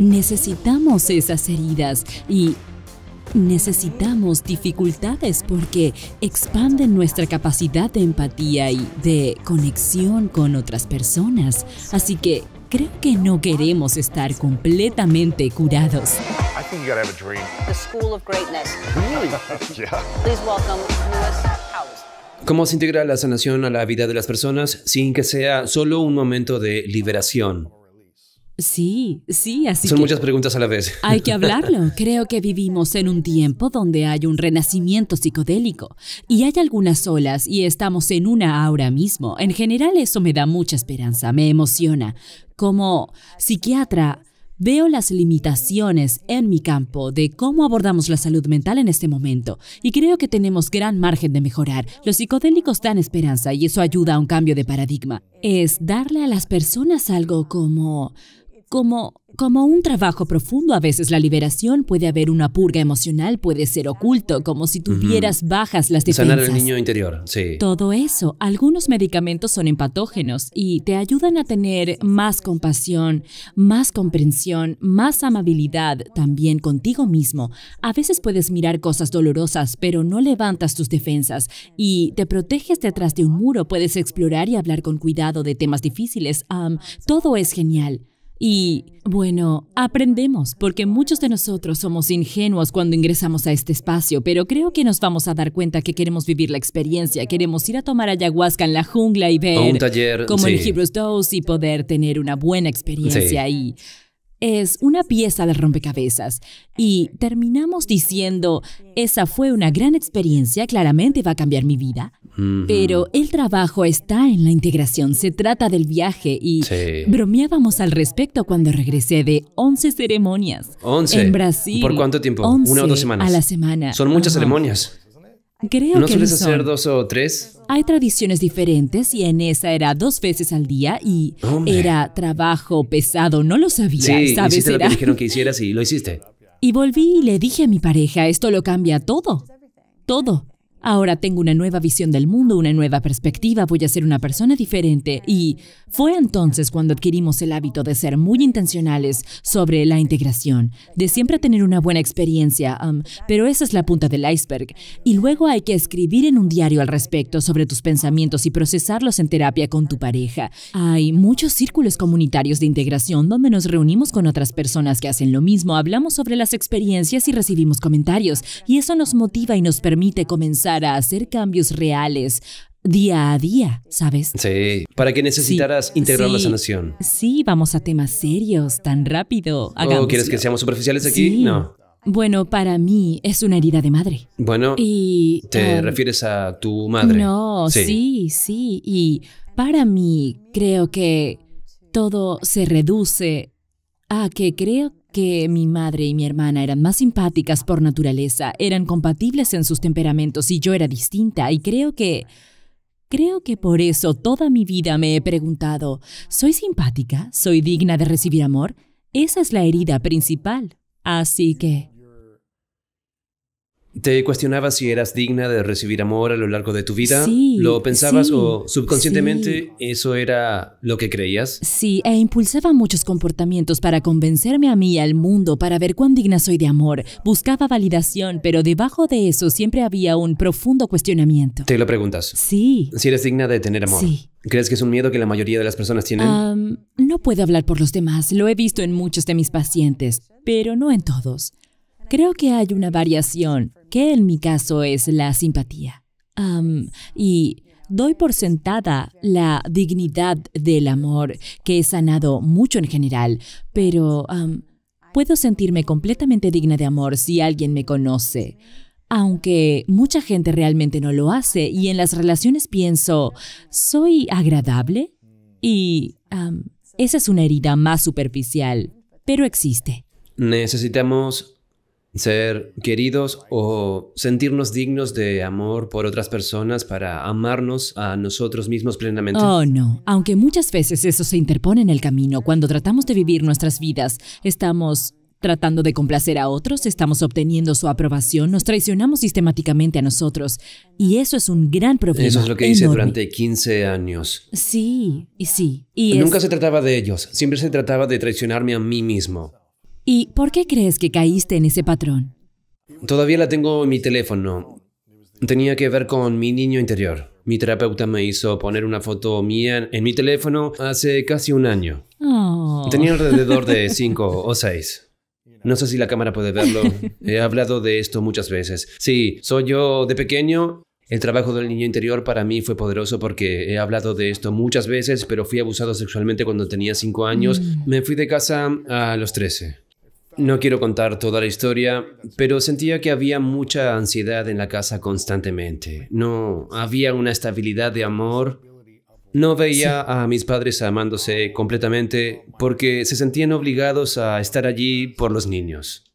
Necesitamos esas heridas y necesitamos dificultades porque expanden nuestra capacidad de empatía y de conexión con otras personas. Así que creo que no queremos estar completamente curados. ¿Cómo se integra la sanación a la vida de las personas sin que sea solo un momento de liberación? Sí, sí, así. Son muchas preguntas a la vez. Hay que hablarlo. Creo que vivimos en un tiempo donde hay un renacimiento psicodélico y hay algunas olas y estamos en una ahora mismo. En general eso me da mucha esperanza, me emociona. Como psiquiatra, Veo las limitaciones en mi campo de cómo abordamos la salud mental en este momento y creo que tenemos gran margen de mejorar. Los psicodélicos dan esperanza y eso ayuda a un cambio de paradigma. Es darle a las personas algo como como, como un trabajo profundo, a veces la liberación puede haber una purga emocional, puede ser oculto, como si tuvieras bajas las defensas. Sanar niño interior, sí. Todo eso. Algunos medicamentos son empatógenos y te ayudan a tener más compasión, más comprensión, más amabilidad también contigo mismo. A veces puedes mirar cosas dolorosas, pero no levantas tus defensas y te proteges detrás de un muro. Puedes explorar y hablar con cuidado de temas difíciles. todo es genial. Y, bueno, aprendemos, porque muchos de nosotros somos ingenuos cuando ingresamos a este espacio, pero creo que nos vamos a dar cuenta que queremos vivir la experiencia, queremos ir a tomar ayahuasca en la jungla y ver... como el en y poder tener una buena experiencia ahí es una pieza de rompecabezas y terminamos diciendo, esa fue una gran experiencia, claramente va a cambiar mi vida. Pero el trabajo está en la integración, se trata del viaje y bromeábamos al respecto cuando regresé de 11 ceremonias. 11. En Brasil. ¿Por cuánto tiempo? Una o dos semanas. A la semana. Son muchas ceremonias. Creo ¿No sueles hacer dos o tres? Hay tradiciones diferentes y en esa era dos veces al día y era trabajo pesado, no lo sabía, sí, dijeron y lo hiciste. Y volví y le dije a mi pareja, esto lo cambia todo. Todo. Ahora tengo una nueva visión del mundo, una nueva perspectiva, voy a ser una persona diferente. Y fue entonces cuando adquirimos el hábito de ser muy intencionales sobre la integración, de siempre tener una buena experiencia, um, pero esa es la punta del iceberg. Y luego hay que escribir en un diario al respecto sobre tus pensamientos y procesarlos en terapia con tu pareja. Hay muchos círculos comunitarios de integración donde nos reunimos con otras personas que hacen lo mismo, hablamos sobre las experiencias y recibimos comentarios, y eso nos motiva y nos permite comenzar a hacer cambios reales día a día, ¿sabes? Sí, para que necesitaras integrar la sanación. Sí, vamos a temas serios, tan rápido. Oh, hagámoslo. ¿Quieres que seamos superficiales aquí? No. Bueno, para mí es una herida de madre. Bueno. Y, ¿Te um, refieres a tu madre? No, sí, sí. Y para mí creo que todo se reduce a que creo que mi madre y mi hermana eran más simpáticas por naturaleza, eran compatibles en sus temperamentos y yo era distinta y creo que... Creo que por eso toda mi vida me he preguntado, ¿soy simpática? ¿Soy digna de recibir amor? Esa es la herida principal. Así que... ¿Te cuestionabas si eras digna de recibir amor a lo largo de tu vida? Sí. ¿Lo pensabas o subconscientemente eso era lo que creías? Sí, e impulsaba muchos comportamientos para convencerme a mí y al mundo para ver cuán digna soy de amor. Buscaba validación, pero debajo de eso siempre había un profundo cuestionamiento. ¿Te lo preguntas? Sí. ¿Si eres digna de tener amor? Sí. ¿Crees que es un miedo que la mayoría de las personas tienen? no puedo hablar por los demás. Lo he visto en muchos de mis pacientes, pero no en todos. Creo que hay una variación que en mi caso es la simpatía. y doy por sentada la dignidad del amor, que he sanado mucho en general, pero puedo sentirme completamente digna de amor si alguien me conoce. Aunque mucha gente realmente no lo hace y en las relaciones pienso, ¿soy agradable? Y esa es una herida más superficial, pero existe. Necesitamos ser queridos o sentirnos dignos de amor por otras personas para amarnos a nosotros mismos plenamente. Oh, no. Aunque muchas veces eso se interpone en el camino, cuando tratamos de vivir nuestras vidas, estamos tratando de complacer a otros, estamos obteniendo su aprobación, nos traicionamos sistemáticamente a nosotros. Y eso es un gran problema. Eso es lo que hice durante 15 años. Sí, sí. Y Nunca se trataba de ellos, siempre se trataba de traicionarme a mí mismo. ¿Y por qué crees que caíste en ese patrón? Todavía la tengo en mi teléfono. Tenía que ver con mi niño interior. Mi terapeuta me hizo poner una foto mía en mi teléfono hace casi un año. Oh. Tenía alrededor de 5 o seis. No sé si la cámara puede verlo. He hablado de esto muchas veces. Sí, soy yo de pequeño. El trabajo del niño interior para mí fue poderoso porque he hablado de esto muchas veces, pero fui abusado sexualmente cuando tenía cinco años. Mm. Me fui de casa a los 13. No quiero contar toda la historia, pero sentía que había mucha ansiedad en la casa constantemente. No había una estabilidad de amor. No veía a mis padres amándose completamente porque se sentían obligados a estar allí por los niños.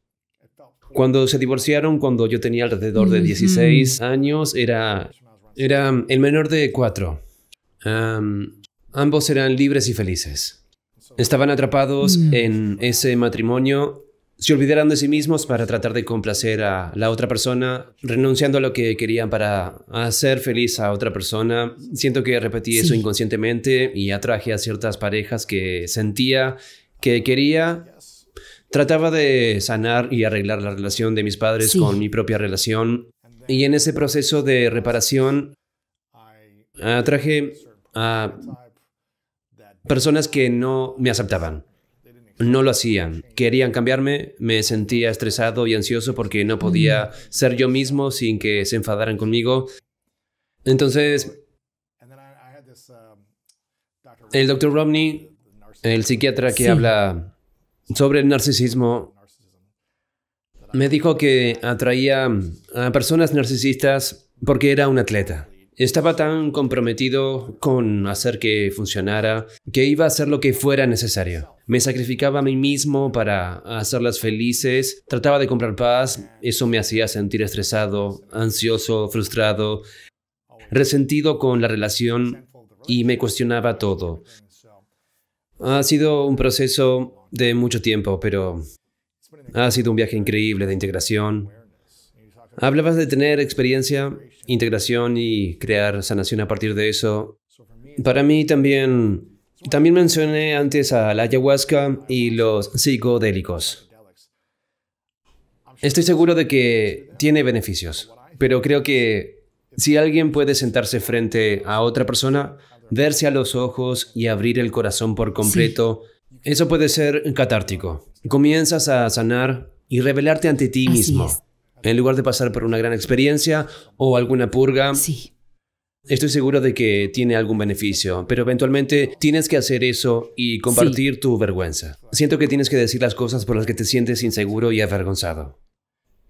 Cuando se divorciaron, cuando yo tenía alrededor de 16 años, era, era el menor de cuatro. ambos eran libres y felices. Estaban atrapados mm. en ese matrimonio se olvidaron de sí mismos para tratar de complacer a la otra persona, renunciando a lo que querían para hacer feliz a otra persona. Siento que repetí eso inconscientemente y atraje a ciertas parejas que sentía que quería. Trataba de sanar y arreglar la relación de mis padres con mi propia relación. Y en ese proceso de reparación, atraje a personas que no me aceptaban no lo hacían. Querían cambiarme, me sentía estresado y ansioso porque no podía mm. ser yo mismo sin que se enfadaran conmigo. Entonces, um, el doctor Romney, el psiquiatra que habla sobre el narcisismo, me dijo que atraía a personas narcisistas porque era un atleta. Estaba tan comprometido con hacer que funcionara que iba a hacer lo que fuera necesario. Me sacrificaba a mí mismo para hacerlas felices, trataba de comprar paz, eso me hacía sentir estresado, ansioso, frustrado, resentido con la relación y me cuestionaba todo. Ha sido un proceso de mucho tiempo, pero ha sido un viaje increíble de integración, Hablabas de tener experiencia, integración y crear sanación a partir de eso. Para mí también, también mencioné antes a la ayahuasca y los psicodélicos. Estoy seguro de que tiene beneficios, pero creo que si alguien puede sentarse frente a otra persona, verse a los ojos y abrir el corazón por completo, eso puede ser catártico. Comienzas a sanar y revelarte ante ti mismo en lugar de pasar por una gran experiencia o alguna purga. Sí. Estoy seguro de que tiene algún beneficio, pero eventualmente tienes que hacer eso y compartir tu vergüenza. Siento que tienes que decir las cosas por las que te sientes inseguro y avergonzado.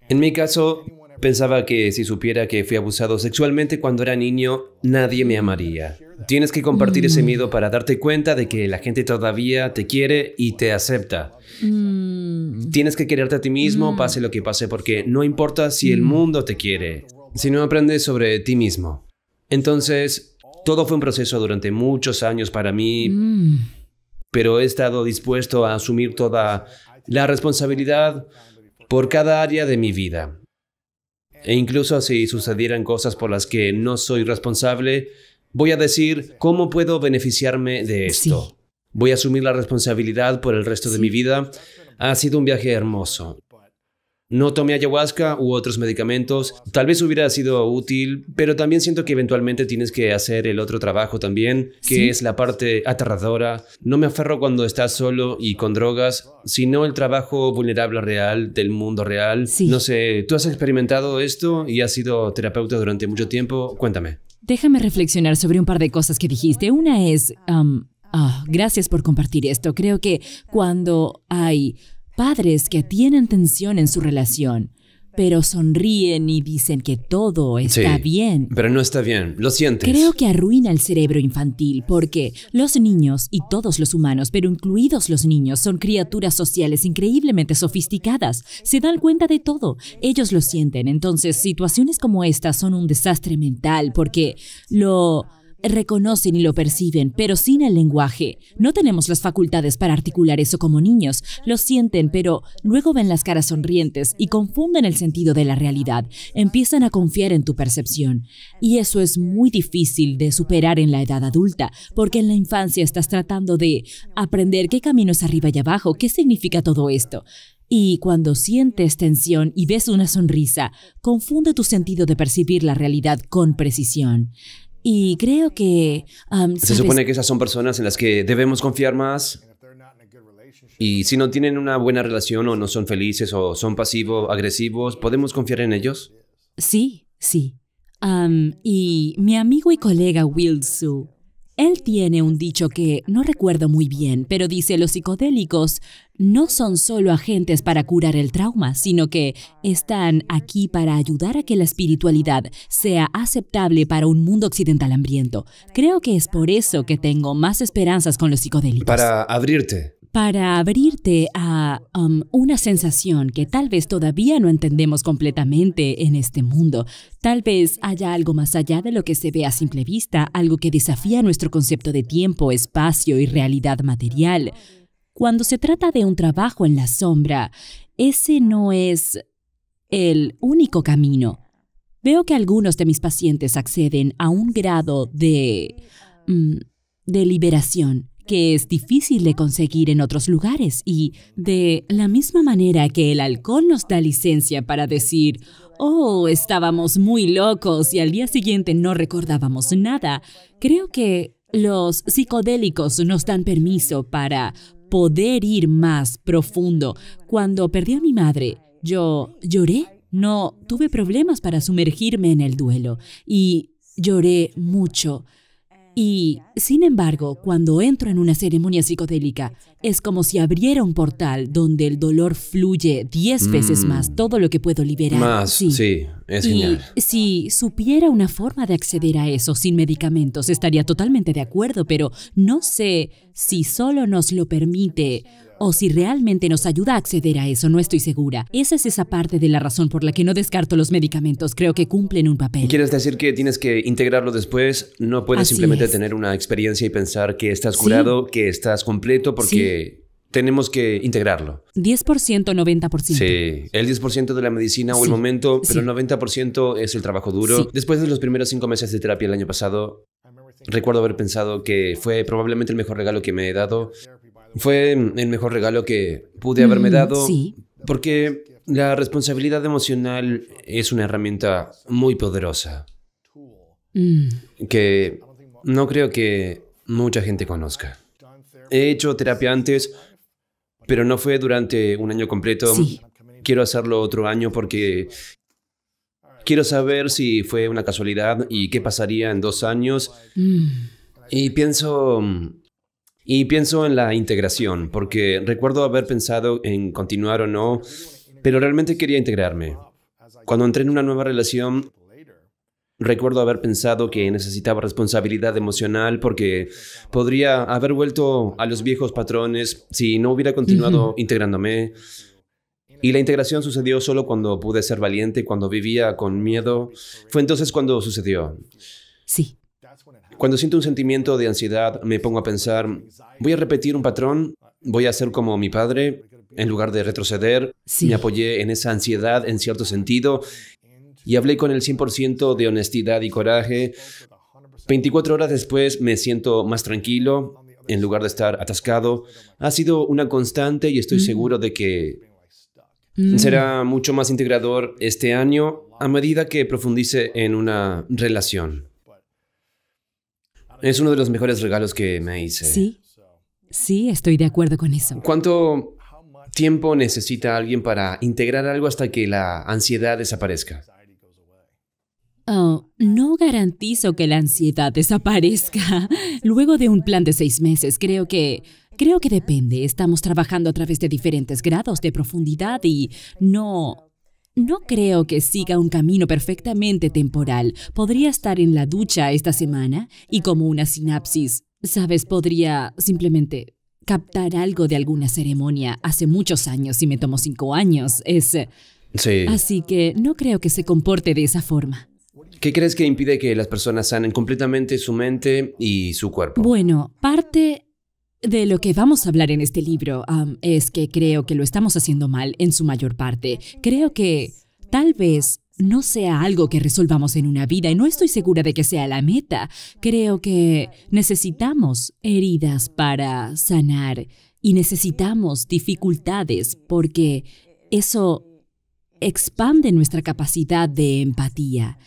En mi caso, Pensaba que si supiera que fui abusado sexualmente cuando era niño, nadie me amaría. Tienes que compartir ese mm. miedo para darte cuenta de que la gente todavía te quiere y te acepta. Mm. Tienes que quererte a ti mismo, mm. pase lo que pase, porque no importa si el mundo te quiere, si no aprendes sobre ti mismo. Entonces, todo fue un proceso durante muchos años para mí, pero he estado dispuesto a asumir toda la responsabilidad por cada área de mi vida. E incluso si sucedieran cosas por las que no soy responsable, voy a decir cómo puedo beneficiarme de esto. Voy a asumir la responsabilidad por el resto de mi vida. Ha sido un viaje hermoso no tomé ayahuasca u otros medicamentos. Tal vez hubiera sido útil, pero también siento que eventualmente tienes que hacer el otro trabajo también, que es la parte aterradora. No me aferro cuando estás solo y con drogas, sino el trabajo vulnerable real del mundo real. No sé, tú has experimentado esto y has sido terapeuta durante mucho tiempo. Cuéntame. Déjame reflexionar sobre un par de cosas que dijiste. Una es, ah, gracias por compartir esto. Creo que cuando hay Padres que tienen tensión en su relación, pero sonríen y dicen que todo está bien. Pero no está bien, lo sientes. Creo que arruina el cerebro infantil porque los niños y todos los humanos, pero incluidos los niños, son criaturas sociales increíblemente sofisticadas. Se dan cuenta de todo. Ellos lo sienten. Entonces, situaciones como esta son un desastre mental porque lo reconocen y lo perciben, pero sin el lenguaje. No tenemos las facultades para articular eso como niños. Lo sienten, pero luego ven las caras sonrientes y confunden el sentido de la realidad. Empiezan a confiar en tu percepción. Y eso es muy difícil de superar en la edad adulta, porque en la infancia estás tratando de aprender qué camino es arriba y abajo, qué significa todo esto. Y cuando sientes tensión y ves una sonrisa, confunde tu sentido de percibir la realidad con precisión. Y creo que... Um, Se supone que esas son personas en las que debemos confiar más. Y si no tienen una buena relación o no son felices o son pasivos, agresivos, ¿podemos confiar en ellos? Sí, sí. Um, y mi amigo y colega Will Su él tiene un dicho que no recuerdo muy bien, pero dice los psicodélicos no son solo agentes para curar el trauma, sino que están aquí para ayudar a que la espiritualidad sea aceptable para un mundo occidental hambriento. Creo que es por eso que tengo más esperanzas con los psicodélicos. Para abrirte para abrirte a um, una sensación que tal vez todavía no entendemos completamente en este mundo. Tal vez haya algo más allá de lo que se ve a simple vista, algo que desafía nuestro concepto de tiempo, espacio y realidad material. Cuando se trata de un trabajo en la sombra, ese no es el único camino. Veo que algunos de mis pacientes acceden a un grado de... Mm, de liberación que es difícil de conseguir en otros lugares y de la misma manera que el alcohol nos da licencia para decir, oh, estábamos muy locos y al día siguiente no recordábamos nada, creo que los psicodélicos nos dan permiso para poder ir más profundo. Cuando perdí a mi madre, yo lloré, no tuve problemas para sumergirme en el duelo y lloré mucho. Y, sin embargo, cuando entro en una ceremonia psicodélica, es como si abriera un portal donde el dolor fluye diez mm. veces más todo lo que puedo liberar. Más, sí, sí es y Si supiera una forma de acceder a eso sin medicamentos, estaría totalmente de acuerdo, pero no sé si solo nos lo permite o si realmente nos ayuda a acceder a eso, no estoy segura. Esa es esa parte de la razón por la que no descarto los medicamentos, creo que cumplen un papel. ¿Quieres decir que tienes que integrarlo después? No puedes simplemente tener una experiencia y pensar que estás curado, que estás completo, porque... tenemos que integrarlo. 10%, 90%. Sí, el 10% de la medicina o el momento, pero el 90% es el trabajo duro. Después de los primeros cinco meses de terapia el año pasado, recuerdo haber pensado que fue probablemente el mejor regalo que me he dado fue el mejor regalo que pude mm, haberme dado. Porque la responsabilidad emocional es una herramienta muy poderosa. Mm. Que no creo que mucha gente conozca. He hecho terapia antes, pero no fue durante un año completo. Quiero hacerlo otro año porque quiero saber si fue una casualidad y qué pasaría en dos años. Mm. Y pienso y pienso en la integración, porque recuerdo haber pensado en continuar o no, pero realmente quería integrarme. Cuando entré en una nueva relación, recuerdo haber pensado que necesitaba responsabilidad emocional porque podría haber vuelto a los viejos patrones si no hubiera continuado integrándome. Y la integración sucedió solo cuando pude ser valiente, cuando vivía con miedo. Fue entonces cuando sucedió. Sí. Cuando siento un sentimiento de ansiedad, me pongo a pensar, voy a repetir un patrón, voy a hacer como mi padre, en lugar de retroceder, me apoyé en esa ansiedad en cierto sentido y hablé con el 100% de honestidad y coraje. 24 horas después me siento más tranquilo, en lugar de estar atascado. Ha sido una constante y estoy mm. seguro de que mm. será mucho más integrador este año a medida que profundice en una relación. Es uno de los mejores regalos que me hice. Sí, sí, estoy de acuerdo con eso. ¿Cuánto tiempo necesita alguien para integrar algo hasta que la ansiedad desaparezca? Oh, no garantizo que la ansiedad desaparezca. Luego de un plan de seis meses, creo que Creo que depende. Estamos trabajando a través de diferentes grados de profundidad y no no creo que siga un camino perfectamente temporal. Podría estar en la ducha esta semana y como una sinapsis, sabes, podría simplemente captar algo de alguna ceremonia hace muchos años y me tomó cinco años. Es... Sí. Así que no creo que se comporte de esa forma. ¿Qué crees que impide que las personas sanen completamente su mente y su cuerpo? Bueno, parte de lo que vamos a hablar en este libro es que creo que lo estamos haciendo mal en su mayor parte. Creo que tal vez no sea algo que resolvamos en una vida y no estoy segura de que sea la meta. Creo que necesitamos heridas para sanar y necesitamos dificultades porque eso expande nuestra capacidad de empatía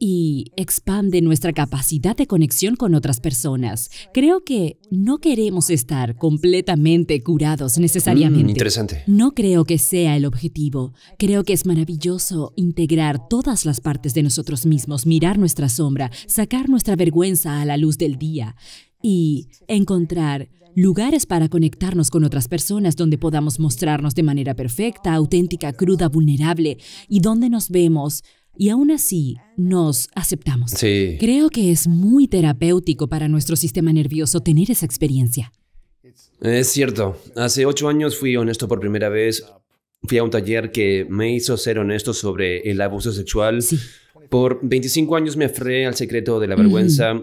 y expande nuestra capacidad de conexión con otras personas. Creo que no queremos estar completamente curados necesariamente. Mm, interesante. No creo que sea el objetivo. Creo que es maravilloso integrar todas las partes de nosotros mismos, mirar nuestra sombra, sacar nuestra vergüenza a la luz del día y encontrar lugares para conectarnos con otras personas donde podamos mostrarnos de manera perfecta, auténtica, cruda, vulnerable y donde nos vemos y aún así nos aceptamos. Sí. Creo que es muy terapéutico para nuestro sistema nervioso tener esa experiencia. Es cierto. Hace ocho años fui honesto por primera vez. Fui a un taller que me hizo ser honesto sobre el abuso sexual. Por 25 años me aferré al secreto de la vergüenza.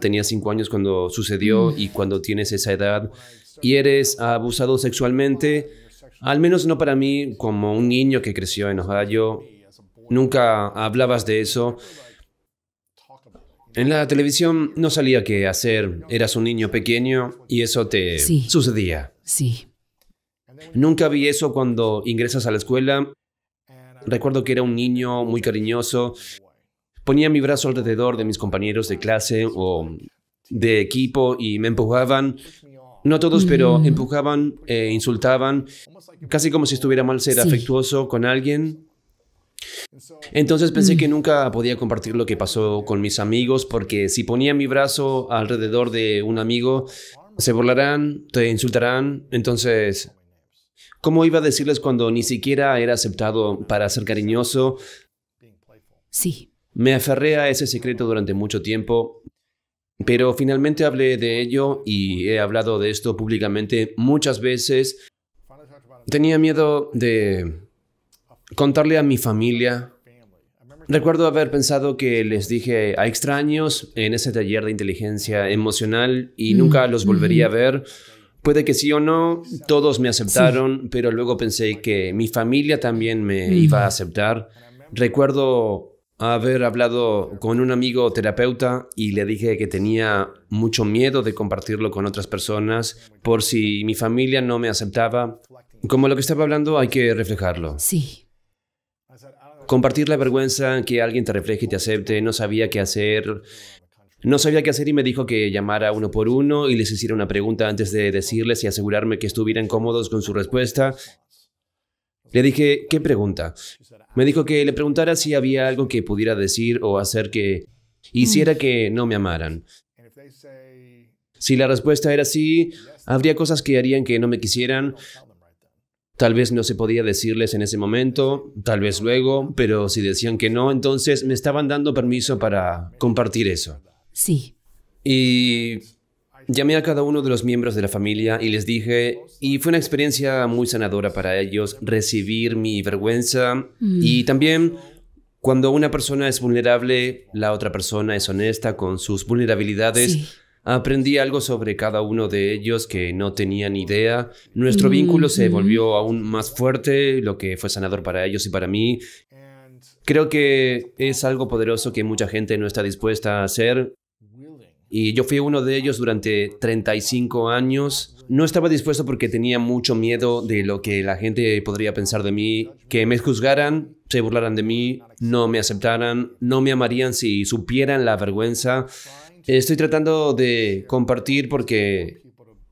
Tenía cinco años cuando sucedió y cuando tienes esa edad y eres abusado sexualmente, al menos no para mí, como un niño que creció en Ohio, Nunca hablabas de eso. En la televisión no salía qué hacer. Eras un niño pequeño y eso te sucedía. Sí. Nunca vi eso cuando ingresas a la escuela. Recuerdo que era un niño muy cariñoso. Ponía mi brazo alrededor de mis compañeros de clase o de equipo y me empujaban. No todos, pero mm. empujaban e insultaban, casi como si estuviera mal ser afectuoso con alguien. Entonces pensé que mm. nunca podía compartir lo que pasó con mis amigos porque si ponía mi brazo alrededor de un amigo, se burlarán, te insultarán. Entonces, ¿cómo iba a decirles cuando ni siquiera era aceptado para ser cariñoso? Sí. Me aferré a ese secreto durante mucho tiempo, pero finalmente hablé de ello y he hablado de esto públicamente muchas veces. Tenía miedo de contarle a mi familia. Recuerdo haber pensado que les dije a extraños en ese taller de inteligencia emocional y nunca los volvería a ver. Puede que sí o no, todos me aceptaron, pero luego pensé que mi familia también me iba a aceptar. Recuerdo haber hablado con un amigo terapeuta y le dije que tenía mucho miedo de compartirlo con otras personas por si mi familia no me aceptaba. Como lo que estaba hablando, hay que reflejarlo. Sí compartir la vergüenza, que alguien te refleje y te acepte, no sabía qué hacer. No sabía qué hacer y me dijo que llamara uno por uno y les hiciera una pregunta antes de decirles y asegurarme que estuvieran cómodos con su respuesta. Le dije, ¿qué pregunta? Me dijo que le preguntara si había algo que pudiera decir o hacer que hiciera mm. que no me amaran. Si la respuesta era sí, habría cosas que harían que no me quisieran, Tal vez no se podía decirles en ese momento, tal vez luego, pero si decían que no, entonces me estaban dando permiso para compartir eso. Sí. Y llamé a cada uno de los miembros de la familia y les dije, y fue una experiencia muy sanadora para ellos recibir mi vergüenza mm. y también cuando una persona es vulnerable, la otra persona es honesta con sus vulnerabilidades. Aprendí algo sobre cada uno de ellos que no tenía ni idea. Nuestro vínculo se mm, volvió aún más fuerte, lo que fue sanador para ellos y para mí. Creo que es algo poderoso que mucha gente no está dispuesta a hacer. Y yo fui uno de ellos durante 35 años. No estaba dispuesto porque tenía mucho miedo de lo que la gente podría pensar de mí, que me juzgaran, se burlaran de mí, no me aceptaran, no me amarían si supieran la vergüenza Estoy tratando de compartir porque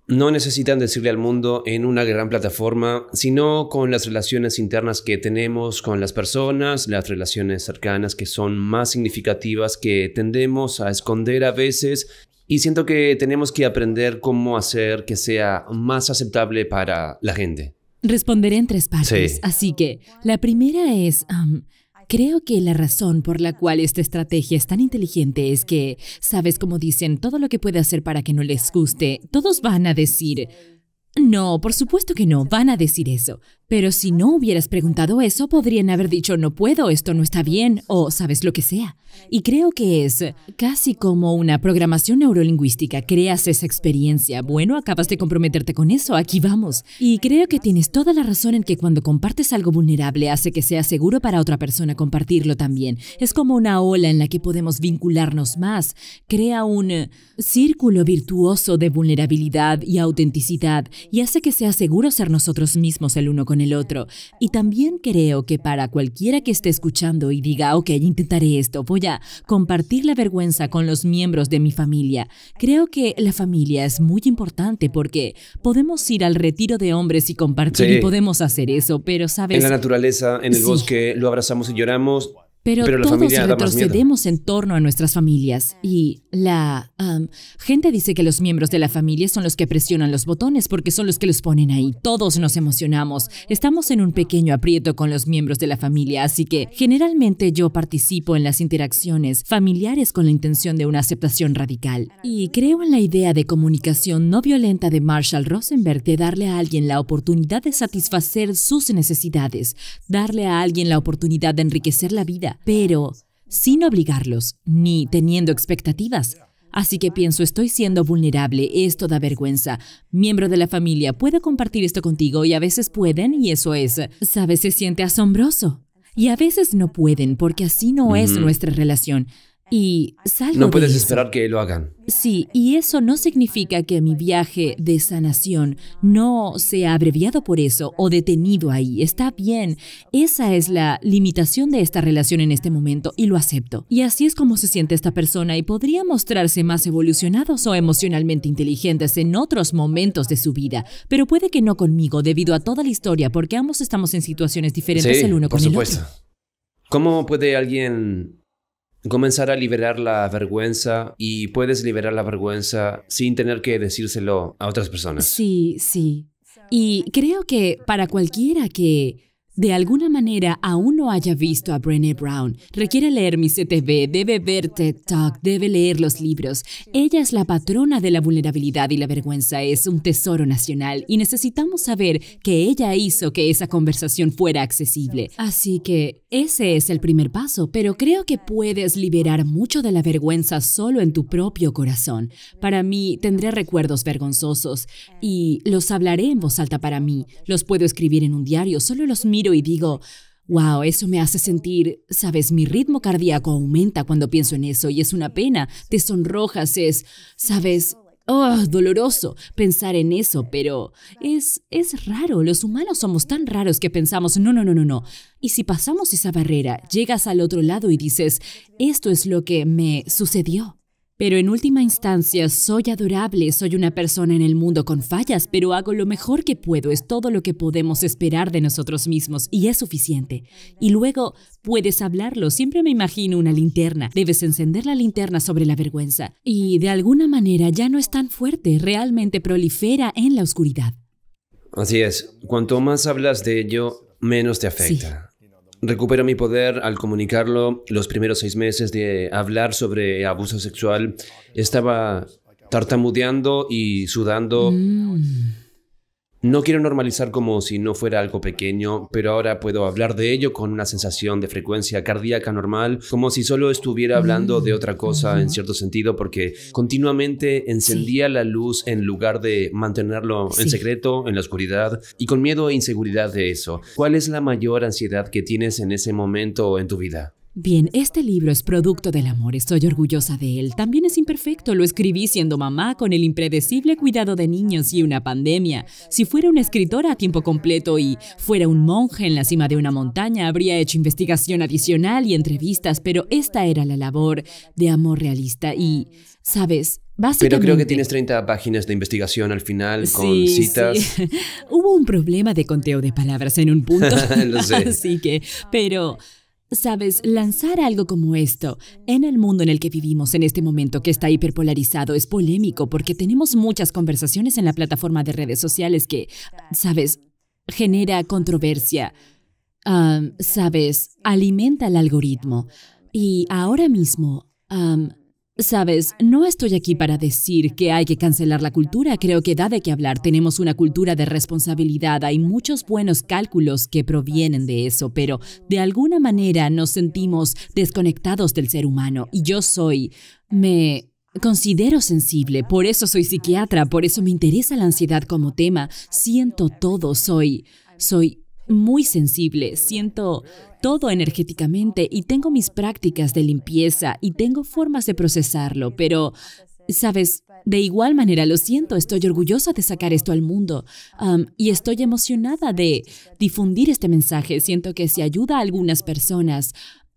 no necesitan decirle al mundo en una gran plataforma, sino con las relaciones internas que tenemos con las personas, las relaciones cercanas que son más significativas que tendemos a esconder a veces. Y siento que tenemos que aprender cómo hacer que sea más aceptable para la gente. Responderé en tres partes. Así que la primera es, Creo que la razón por la cual esta estrategia es tan inteligente es que, sabes cómo dicen, todo lo que puede hacer para que no les guste, todos van a decir, no, por supuesto que no, van a decir eso. Pero si no hubieras preguntado eso, podrían haber dicho, no puedo, esto no está bien, o sabes lo que sea. Y creo que es casi como una programación neurolingüística. Creas esa experiencia. Bueno, acabas de comprometerte con eso, aquí vamos. Y creo que tienes toda la razón en que cuando compartes algo vulnerable hace que sea seguro para otra persona compartirlo también. Es como una ola en la que podemos vincularnos más. Crea un círculo virtuoso de vulnerabilidad y autenticidad y hace que sea seguro ser nosotros mismos el uno con el otro. Y también creo que para cualquiera que esté escuchando y diga, ok, intentaré esto, voy a compartir la vergüenza con los miembros de mi familia. Creo que la familia es muy importante porque podemos ir al retiro de hombres y compartir y podemos hacer eso, pero sabes... En la naturaleza, en el bosque, lo abrazamos y lloramos, pero, todos retrocedemos en torno a nuestras familias y la gente dice que los miembros de la familia son los que presionan los botones porque son los que los ponen ahí. Todos nos emocionamos. Estamos en un pequeño aprieto con los miembros de la familia, así que generalmente yo participo en las interacciones familiares con la intención de una aceptación radical. Y creo en la idea de comunicación no violenta de Marshall Rosenberg de darle a alguien la oportunidad de satisfacer sus necesidades, darle a alguien la oportunidad de enriquecer la vida pero sin obligarlos ni teniendo expectativas. Así que pienso, estoy siendo vulnerable, esto da vergüenza. Miembro de la familia, puedo compartir esto contigo y a veces pueden y eso es, ¿sabes? Se siente asombroso. Y a veces no pueden porque así no es nuestra relación. Y salgo No puedes esperar que lo hagan. Sí, y eso no significa que mi viaje de sanación no sea abreviado por eso o detenido ahí. Está bien. Esa es la limitación de esta relación en este momento y lo acepto. Y así es como se siente esta persona y podría mostrarse más evolucionados o emocionalmente inteligentes en otros momentos de su vida, pero puede que no conmigo debido a toda la historia porque ambos estamos en situaciones diferentes el uno con por supuesto. el otro. ¿Cómo puede alguien comenzar a liberar la vergüenza y puedes liberar la vergüenza sin tener que decírselo a otras personas. Sí, sí. Y creo que para cualquiera que de alguna manera aún no haya visto a Brené Brown, requiere leer mi CTV, debe ver TED Talk, debe leer los libros. Ella es la patrona de la vulnerabilidad y la vergüenza es un tesoro nacional y necesitamos saber que ella hizo que esa conversación fuera accesible. Así que ese es el primer paso, pero creo que puedes liberar mucho de la vergüenza solo en tu propio corazón. Para mí tendré recuerdos vergonzosos y los hablaré en voz alta para mí. Los puedo escribir en un diario, solo los miro y digo, wow, eso me hace sentir, sabes, mi ritmo cardíaco aumenta cuando pienso en eso y es una pena, te sonrojas, es, sabes, Oh, doloroso pensar en eso, pero es, es raro. Los humanos somos tan raros que pensamos, no, no, no, no, no. Y si pasamos esa barrera, llegas al otro lado y dices, esto es lo que me sucedió. Pero en última instancia, soy adorable, soy una persona en el mundo con fallas, pero hago lo mejor que puedo, es todo lo que podemos esperar de nosotros mismos y es suficiente. Y luego, puedes hablarlo, siempre me imagino una linterna, debes encender la linterna sobre la vergüenza y de alguna manera ya no es tan fuerte, realmente prolifera en la oscuridad. Así es, cuanto más hablas de ello, menos te afecta. Recupero mi poder al comunicarlo. Los primeros seis meses de hablar sobre abuso sexual estaba tartamudeando y sudando. Mm. No quiero normalizar como si no fuera algo pequeño, pero ahora puedo hablar de ello con una sensación de frecuencia cardíaca normal, como si solo estuviera hablando de otra mm, cosa en cierto sentido, porque continuamente encendía la luz en lugar de mantenerlo en secreto, en la oscuridad, y con miedo e inseguridad de eso. ¿Cuál es la mayor ansiedad que tienes en ese momento en tu vida? Bien, este libro es producto del amor, estoy orgullosa de él. También es imperfecto, lo escribí siendo mamá con el impredecible cuidado de niños y una pandemia. Si fuera una escritora a tiempo completo y fuera un monje en la cima de una montaña, habría hecho investigación adicional y entrevistas, pero esta era la labor de amor realista y, sabes, pero creo que tienes 30 páginas de investigación al final con citas. Sí. Hubo un problema de conteo de palabras en un punto. Lo sé. Así que, pero Sabes, lanzar algo como esto en el mundo en el que vivimos en este momento que está hiperpolarizado es polémico porque tenemos muchas conversaciones en la plataforma de redes sociales que, sabes, genera controversia, sabes, alimenta el algoritmo. Y ahora mismo, Sabes, no estoy aquí para decir que hay que cancelar la cultura, creo que da de qué hablar, tenemos una cultura de responsabilidad, hay muchos buenos cálculos que provienen de eso, pero de alguna manera nos sentimos desconectados del ser humano y yo soy, me Considero sensible, por eso soy psiquiatra, por eso me interesa la ansiedad como tema. Siento todo, soy, soy muy sensible, siento todo energéticamente y tengo mis prácticas de limpieza y tengo formas de procesarlo, pero, sabes, de igual manera lo siento, estoy orgullosa de sacar esto al mundo um, y estoy emocionada de difundir este mensaje. Siento que si ayuda a algunas personas,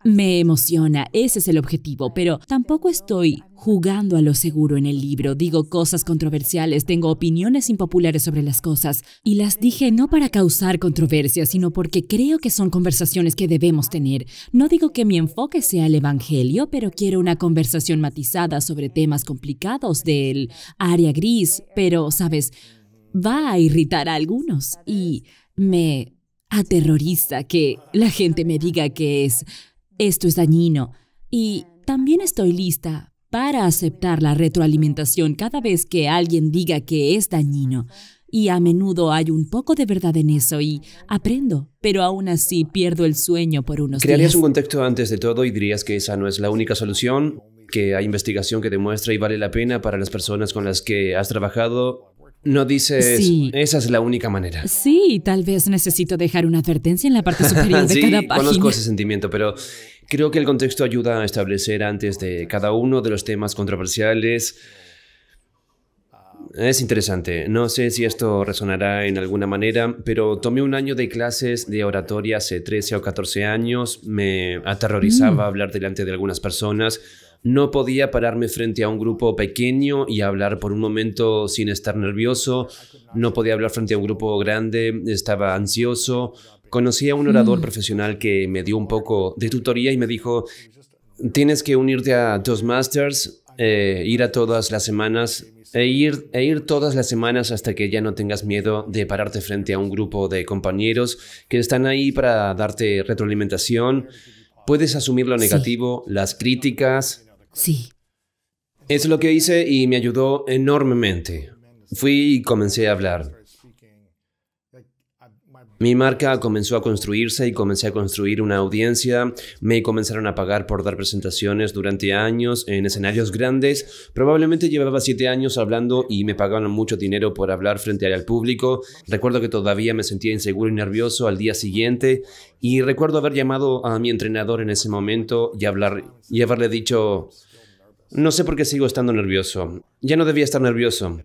me emociona, ese es el objetivo, pero tampoco estoy jugando a lo seguro en el libro. Digo cosas controversiales, tengo opiniones impopulares sobre las cosas y las dije no para causar controversia, sino porque creo que son conversaciones que debemos tener. No digo que mi enfoque sea el Evangelio, pero quiero una conversación matizada sobre temas complicados del área gris, pero, sabes, va a irritar a algunos y me aterroriza que la gente me diga que es esto es dañino. Y también estoy lista para aceptar la retroalimentación cada vez que alguien diga que es dañino. Y a menudo hay un poco de verdad en eso y aprendo, pero aún así pierdo el sueño por unos ¿Crearías un contexto antes de todo y dirías que esa no es la única solución? ¿Que hay investigación que demuestra y vale la pena para las personas con las que has trabajado no dices, esa es la única manera. Sí, tal vez necesito dejar una advertencia en la parte superior de cada página. Conozco ese sentimiento, pero creo que el contexto ayuda a establecer antes de cada uno de los temas controversiales. Es interesante. No sé si esto resonará en alguna manera, pero tomé un año de clases de oratoria hace 13 o 14 años. Me aterrorizaba mm. hablar delante de algunas personas no podía pararme frente a un grupo pequeño y hablar por un momento sin estar nervioso. No podía hablar frente a un grupo grande, estaba ansioso. Conocí a un orador mm. profesional que me dio un poco de tutoría y me dijo, tienes que unirte a dos masters, eh, ir a todas las semanas e ir, e ir todas las semanas hasta que ya no tengas miedo de pararte frente a un grupo de compañeros que están ahí para darte retroalimentación. Puedes asumir lo negativo, las críticas, Sí. Es lo que hice y me ayudó enormemente. Fui y comencé a hablar. Mi marca comenzó a construirse y comencé a construir una audiencia. Me comenzaron a pagar por dar presentaciones durante años en escenarios grandes. Probablemente llevaba siete años hablando y me pagaban mucho dinero por hablar frente al público. Recuerdo que todavía me sentía inseguro y nervioso al día siguiente. Y recuerdo haber llamado a mi entrenador en ese momento y, hablar, y haberle dicho, no sé por qué sigo estando nervioso. Ya no debía estar nervioso.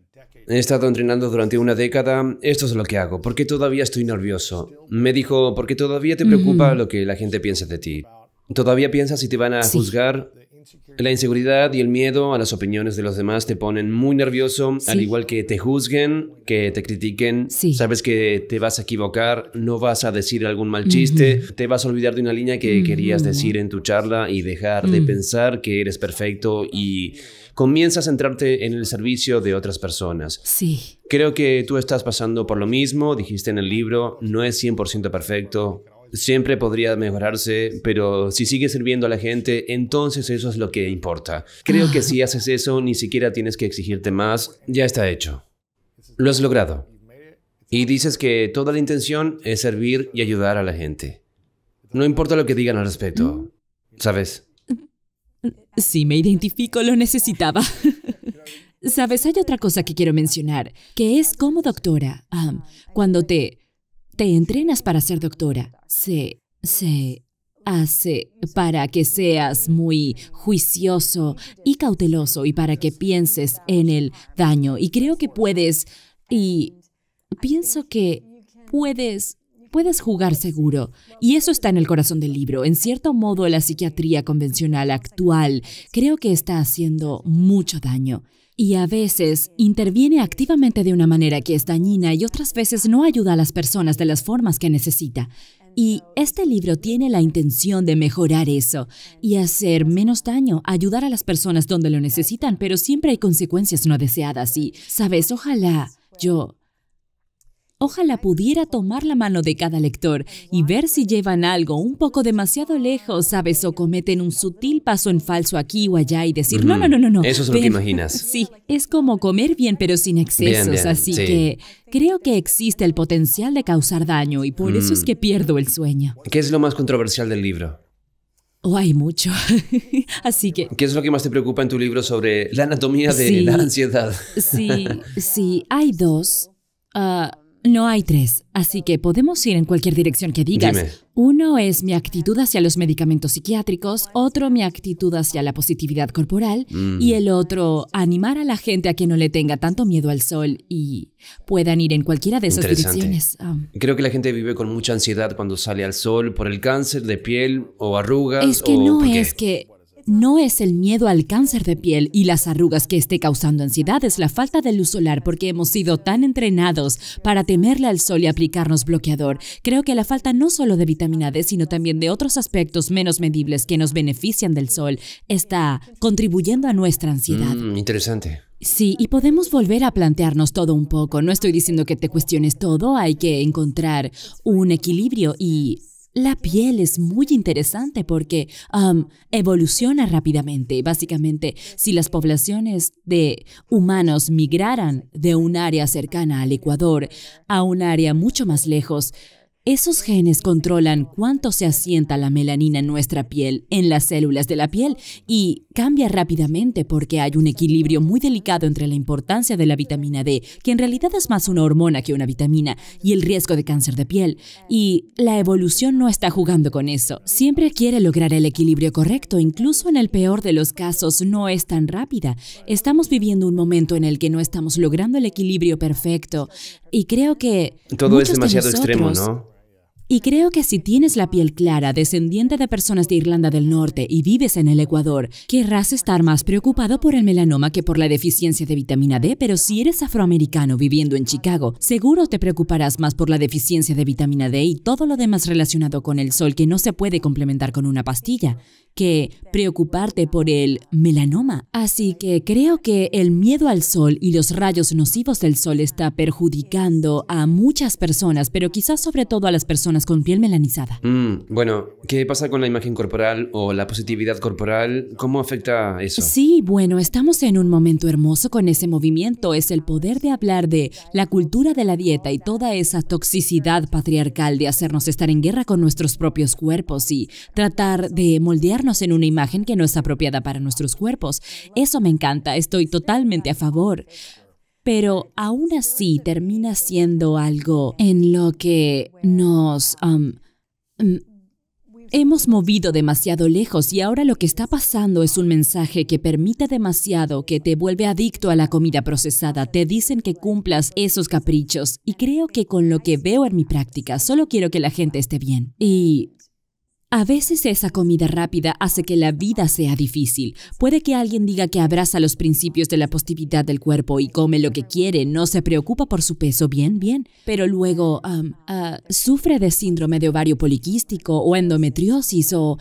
He estado entrenando durante una década, esto es lo que hago, ¿Por qué todavía estoy nervioso. Me dijo, porque todavía te preocupa lo que la gente piensa de ti. Todavía piensas si te van a juzgar la inseguridad y el miedo a las opiniones de los demás te ponen muy nervioso, al igual que te juzguen, que te critiquen. Sabes que te vas a equivocar, no vas a decir algún mal chiste, te vas a olvidar de una línea que mm. querías decir en tu charla y dejar de mm. pensar que eres perfecto y comienzas a centrarte en el servicio de otras personas. Sí. Creo que tú estás pasando por lo mismo, dijiste en el libro, no es 100% perfecto, siempre podría mejorarse, pero si sigue sirviendo a la gente, entonces eso es lo que importa. Creo que si haces eso, ni siquiera tienes que exigirte más, ya está hecho. Lo has logrado. Y dices que toda la intención es servir y ayudar a la gente. No importa lo que digan al respecto, ¿sabes? Sí, me identifico, lo necesitaba. Sabes, hay otra cosa que quiero mencionar, que es como doctora, cuando te te entrenas para ser doctora. Se, se hace para que seas muy juicioso y cauteloso y para que pienses en el daño. Y creo que puedes, y pienso que puedes puedes jugar seguro. Y eso está en el corazón del libro. En cierto modo, la psiquiatría convencional actual creo que está haciendo mucho daño y a veces interviene activamente de una manera que es dañina y otras veces no ayuda a las personas de las formas que necesita. Y este libro tiene la intención de mejorar eso y hacer menos daño, ayudar a las personas donde lo necesitan, pero siempre hay consecuencias no deseadas y, sabes, ojalá yo Ojalá pudiera tomar la mano de cada lector y ver si llevan algo un poco demasiado lejos, ¿sabes? O cometen un sutil paso en falso aquí o allá y decir, no, no, no, no, no. Eso es lo que imaginas. Sí, es como comer bien pero sin excesos, así que creo que existe el potencial de causar daño y por eso es mm. que pierdo el sueño. ¿Qué es lo más controversial del libro? Oh, hay mucho. Así que... ¿Qué es lo que más te preocupa en tu libro sobre la anatomía de la ansiedad? sí, sí, hay dos. Ah, no hay tres, así que podemos ir en cualquier dirección que digas. Uno es mi actitud hacia los medicamentos psiquiátricos, otro mi actitud hacia la positividad corporal mm. y el otro animar a la gente a que no le tenga tanto miedo al sol y puedan ir en cualquiera de esas direcciones. Ah. Creo que la gente vive con mucha ansiedad cuando sale al sol por el cáncer de piel o arrugas. Es que no es que no es el miedo al cáncer de piel y las arrugas que esté causando ansiedad, es la falta de luz solar porque hemos sido tan entrenados para temerle al sol y aplicarnos bloqueador. Creo que la falta no solo de vitamina D, sino también de otros aspectos menos medibles que nos benefician del sol, está contribuyendo a nuestra ansiedad. Mm, interesante. Sí, y podemos volver a plantearnos todo un poco. No estoy diciendo que te cuestiones todo, hay que encontrar un equilibrio y la piel es muy interesante porque um, evoluciona rápidamente. Básicamente, si las poblaciones de humanos migraran de un área cercana al Ecuador a un área mucho más lejos, esos genes controlan cuánto se asienta la melanina en nuestra piel, en las células de la piel, y cambia rápidamente porque hay un equilibrio muy delicado entre la importancia de la vitamina D, que en realidad es más una hormona que una vitamina, y el riesgo de cáncer de piel. Y la evolución no está jugando con eso. Siempre quiere lograr el equilibrio correcto, incluso en el peor de los casos no es tan rápida. Estamos viviendo un momento en el que no estamos logrando el equilibrio perfecto. Y creo que... Todo es demasiado extremo, ¿no? Y creo que si tienes la piel clara, descendiente de personas de Irlanda del Norte y vives en el Ecuador, querrás estar más preocupado por el melanoma que por la deficiencia de vitamina D, pero si eres afroamericano viviendo en Chicago, seguro te preocuparás más por la deficiencia de vitamina D y todo lo demás relacionado con el sol que no se puede complementar con una pastilla que preocuparte por el melanoma. Así que creo que el miedo al sol y los rayos nocivos del sol está perjudicando a muchas personas, pero quizás sobre todo a las personas con piel melanizada. Mm, bueno, ¿qué pasa con la imagen corporal o la positividad corporal? ¿Cómo afecta eso? Sí, bueno, estamos en un momento hermoso con ese movimiento. Es el poder de hablar de la cultura de la dieta y toda esa toxicidad patriarcal de hacernos estar en guerra con nuestros propios cuerpos y tratar de moldearnos en una imagen que no es apropiada para nuestros cuerpos. Eso me encanta, estoy totalmente a favor. Pero aún así termina siendo algo en lo que nos... Um, mm, hemos movido demasiado lejos y ahora lo que está pasando es un mensaje que permite demasiado, que te vuelve adicto a la comida procesada. Te dicen que cumplas esos caprichos y creo que con lo que veo en mi práctica, solo quiero que la gente esté bien. Y a veces esa comida rápida hace que la vida sea difícil. Puede que alguien diga que abraza los principios de la positividad del cuerpo y come lo que quiere, no se preocupa por su peso, bien, bien, pero luego ah, sufre de síndrome de ovario poliquístico o endometriosis o...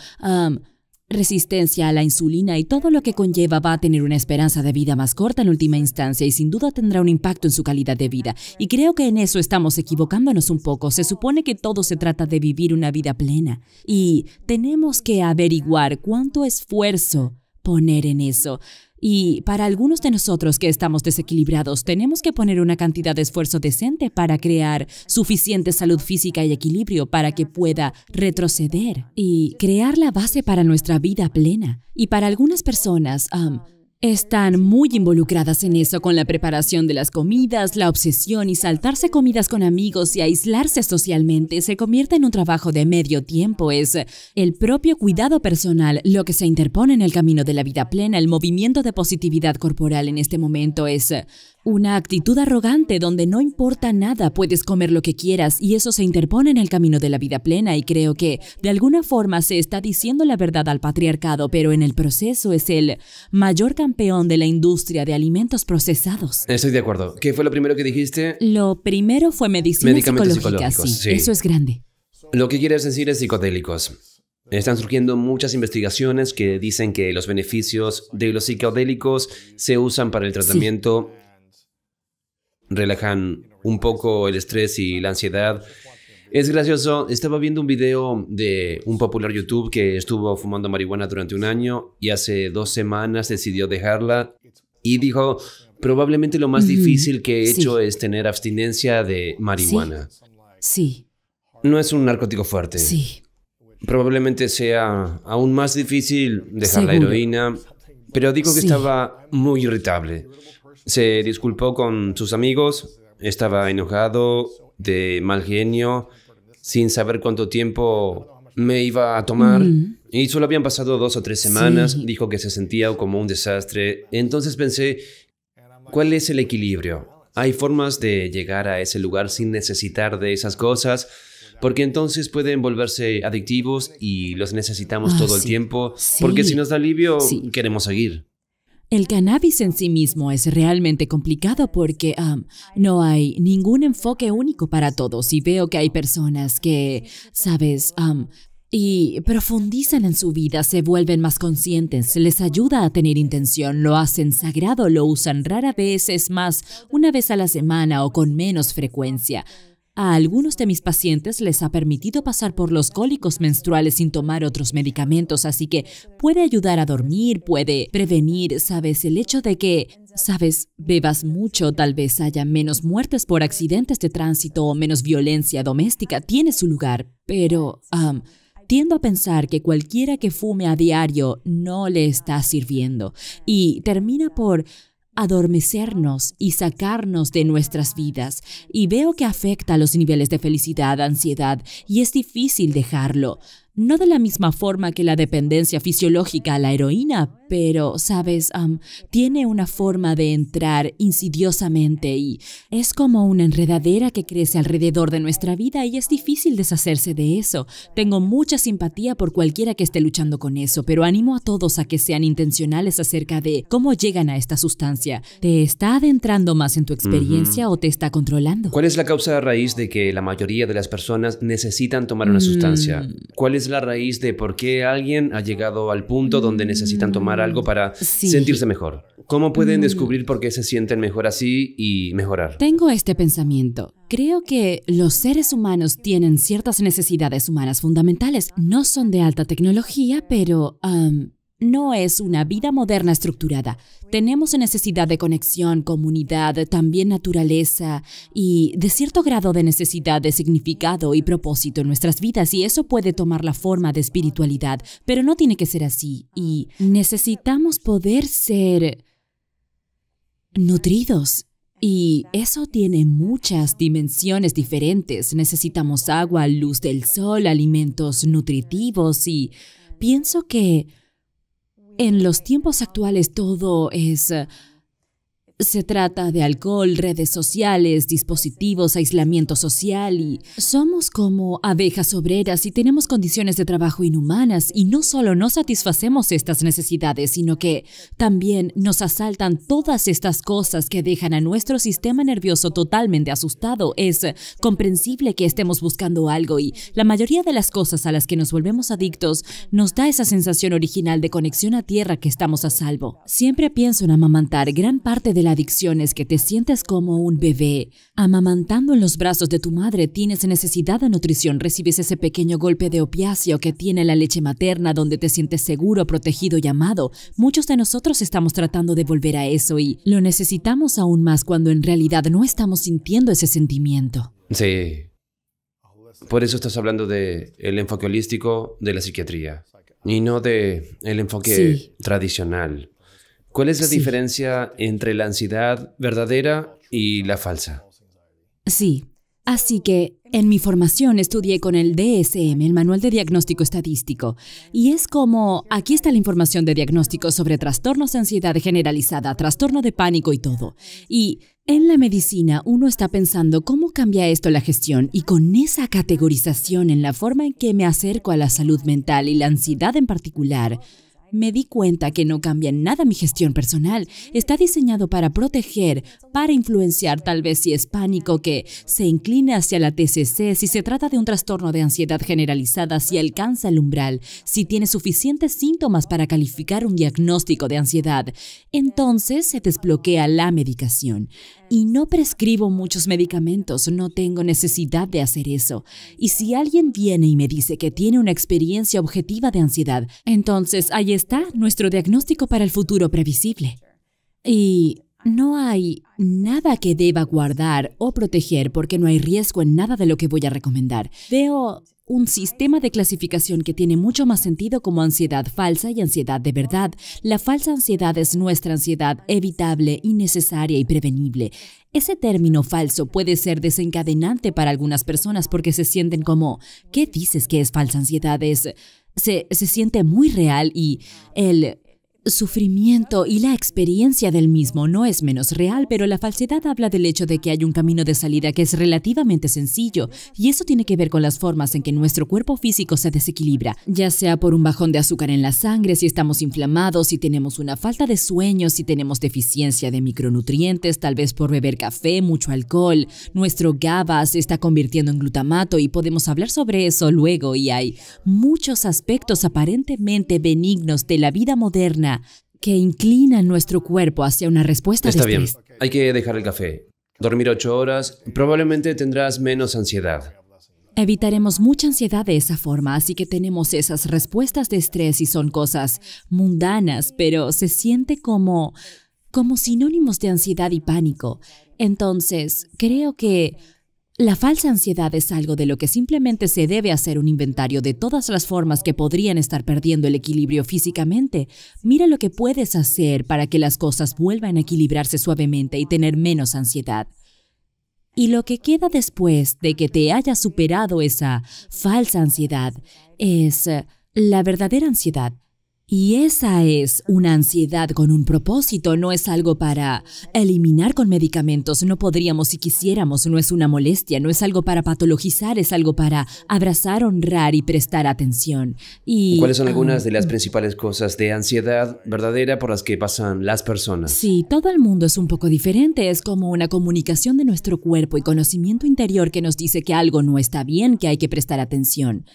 Resistencia a la insulina y todo lo que conlleva va a tener una esperanza de vida más corta en última instancia y sin duda tendrá un impacto en su calidad de vida. Y creo que en eso estamos equivocándonos un poco. Se supone que todo se trata de vivir una vida plena y tenemos que averiguar cuánto esfuerzo poner en eso. Y para algunos de nosotros que estamos desequilibrados, tenemos que poner una cantidad de esfuerzo decente para crear suficiente salud física y equilibrio para que pueda retroceder y crear la base para nuestra vida plena. Y para algunas personas, um, están muy involucradas en eso con la preparación de las comidas, la obsesión y saltarse comidas con amigos y aislarse socialmente se convierte en un trabajo de medio tiempo. Es el propio cuidado personal lo que se interpone en el camino de la vida plena. El movimiento de positividad corporal en este momento es una actitud arrogante donde no importa nada, puedes comer lo que quieras y eso se interpone en el camino de la vida plena y creo que de alguna forma se está diciendo la verdad al patriarcado, pero en el proceso es el mayor campeón de la industria de alimentos procesados. Estoy de acuerdo. ¿Qué fue lo primero que dijiste? Lo primero fue medicina Medicamentos psicológicos, Eso es grande. Lo que quieres decir es psicodélicos. Están surgiendo muchas investigaciones que dicen que los beneficios de los psicodélicos se usan para el tratamiento relajan un poco el estrés y la ansiedad. Es gracioso, estaba viendo un video de un popular YouTube que estuvo fumando marihuana durante un año y hace dos semanas decidió dejarla y dijo, probablemente lo más difícil que he hecho es tener abstinencia de marihuana. Sí. No es un narcótico fuerte. Sí. Probablemente sea aún más difícil dejar la heroína, pero dijo que estaba muy irritable. Se disculpó con sus amigos, estaba enojado, de mal genio, sin saber cuánto tiempo me iba a tomar. Y solo habían pasado dos o tres semanas, dijo que se sentía como un desastre. Entonces pensé, ¿cuál es el equilibrio? Hay formas de llegar a ese lugar sin necesitar de esas cosas, porque entonces pueden volverse adictivos y los necesitamos ah, todo el tiempo, porque si nos da alivio, queremos seguir. El cannabis en sí mismo es realmente complicado porque um, no hay ningún enfoque único para todos y veo que hay personas que, sabes, um, y profundizan en su vida, se vuelven más conscientes, les ayuda a tener intención, lo hacen sagrado, lo usan rara vez, es más, una vez a la semana o con menos frecuencia. A algunos de mis pacientes les ha permitido pasar por los cólicos menstruales sin tomar otros medicamentos, así que puede ayudar a dormir, puede prevenir, sabes, el hecho de que, sabes, bebas mucho, tal vez haya menos muertes por accidentes de tránsito o menos violencia doméstica, tiene su lugar, pero... tiendo a pensar que cualquiera que fume a diario no le está sirviendo y termina por adormecernos y sacarnos de nuestras vidas, y veo que afecta a los niveles de felicidad, ansiedad, y es difícil dejarlo. No de la misma forma que la dependencia fisiológica a la heroína, pero, sabes, tiene una forma de entrar insidiosamente y es como una enredadera que crece alrededor de nuestra vida y es difícil deshacerse de eso. Tengo mucha simpatía por cualquiera que esté luchando con eso, pero animo a todos a que sean intencionales acerca de cómo llegan a esta sustancia. ¿Te está adentrando más en tu experiencia o te está controlando? ¿Cuál es la causa raíz de que la mayoría de las personas necesitan tomar una sustancia? Mm. ¿Cuál es la raíz de por qué alguien ha llegado al punto donde necesitan tomar algo para sentirse mejor? ¿Cómo pueden mm. descubrir por qué se sienten mejor así y mejorar? Tengo este pensamiento. Creo que los seres humanos tienen ciertas necesidades humanas fundamentales. No son de alta tecnología, pero no es una vida moderna estructurada. Tenemos necesidad de conexión, comunidad, también naturaleza y de cierto grado de necesidad de significado y propósito en nuestras vidas y eso puede tomar la forma de espiritualidad, pero no tiene que ser así y necesitamos poder ser nutridos. Y eso tiene muchas dimensiones diferentes. Necesitamos agua, luz del sol, alimentos nutritivos y pienso que en los tiempos actuales todo es eh, se trata de alcohol, redes sociales, dispositivos, aislamiento social y somos como abejas obreras y tenemos condiciones de trabajo inhumanas y no solo no satisfacemos estas necesidades, sino que también nos asaltan todas estas cosas que dejan a nuestro sistema nervioso totalmente asustado. Es comprensible que estemos buscando algo y la mayoría de las cosas a las que nos volvemos adictos nos da esa sensación original de conexión a tierra que estamos a salvo. Siempre pienso en amamantar gran parte de Adicciones adicción es que te sientes como un bebé. Amamantando en los brazos de tu madre, tienes necesidad de nutrición, recibes ese pequeño golpe de opiáceo que tiene la leche materna donde te sientes seguro, protegido y amado. Muchos de nosotros estamos tratando de volver a eso y lo necesitamos aún más cuando en realidad no estamos sintiendo ese sentimiento. Sí. Por eso estás hablando de el enfoque holístico de la psiquiatría y no de el enfoque tradicional. ¿Cuál es la diferencia entre la ansiedad verdadera y la falsa? Sí, así que en mi formación estudié con el DSM, el Manual de Diagnóstico Estadístico, y es como, aquí está la información de diagnóstico sobre trastornos de ansiedad generalizada, trastorno de pánico y todo. Y en la medicina uno está pensando cómo cambia esto la gestión y con esa categorización en la forma en que me acerco a la salud mental y la ansiedad en particular, me di cuenta que no cambia en nada mi gestión personal. Está diseñado para proteger, para influenciar, tal vez si es pánico, que se inclina hacia la TCC si se trata de un trastorno de ansiedad generalizada, si alcanza el umbral, si tiene suficientes síntomas para calificar un diagnóstico de ansiedad. Entonces se desbloquea la medicación. Y no prescribo muchos medicamentos, no tengo necesidad de hacer eso. Y si alguien viene y me dice que tiene una experiencia objetiva de ansiedad, entonces ahí está nuestro diagnóstico para el futuro previsible. Y no hay nada que deba guardar o proteger porque no hay riesgo en nada de lo que voy a recomendar. Veo un sistema de clasificación que tiene mucho más sentido como ansiedad falsa y ansiedad de verdad. La falsa ansiedad es nuestra ansiedad evitable, innecesaria y prevenible. Ese término falso puede ser desencadenante para algunas personas porque se sienten como, ¿qué dices que es falsa ansiedad? se, se siente muy real y el sufrimiento y la experiencia del mismo no es menos real, pero la falsedad habla del hecho de que hay un camino de salida que es relativamente sencillo, y eso tiene que ver con las formas en que nuestro cuerpo físico se desequilibra, ya sea por un bajón de azúcar en la sangre, si estamos inflamados, si tenemos una falta de sueño, si tenemos deficiencia de micronutrientes, tal vez por beber café, mucho alcohol, nuestro GABA se está convirtiendo en glutamato y podemos hablar sobre eso luego y hay muchos aspectos aparentemente benignos de la vida moderna que inclina nuestro cuerpo hacia una respuesta de estrés. bien, hay que dejar el café. Dormir ocho horas, probablemente tendrás menos ansiedad. Evitaremos mucha ansiedad de esa forma, así que tenemos esas respuestas de estrés y son cosas mundanas, pero se siente como como sinónimos de ansiedad y pánico. Entonces, creo que la falsa ansiedad es algo de lo que simplemente se debe hacer un inventario de todas las formas que podrían estar perdiendo el equilibrio físicamente. Mira lo que puedes hacer para que las cosas vuelvan a equilibrarse suavemente y tener menos ansiedad. Y lo que queda después de que te haya superado esa falsa ansiedad es eh, la verdadera ansiedad, y esa es una ansiedad con un propósito, no es algo para eliminar con medicamentos, no podríamos si quisiéramos, no es una molestia, no es algo para patologizar, es algo para abrazar, honrar y prestar atención. ¿Cuáles son ah, algunas de las mm. principales cosas de ansiedad verdadera por las que pasan las personas? Sí, todo el mundo es un poco diferente, es como una comunicación de nuestro cuerpo y conocimiento interior que nos dice que algo no está bien, que hay que prestar atención.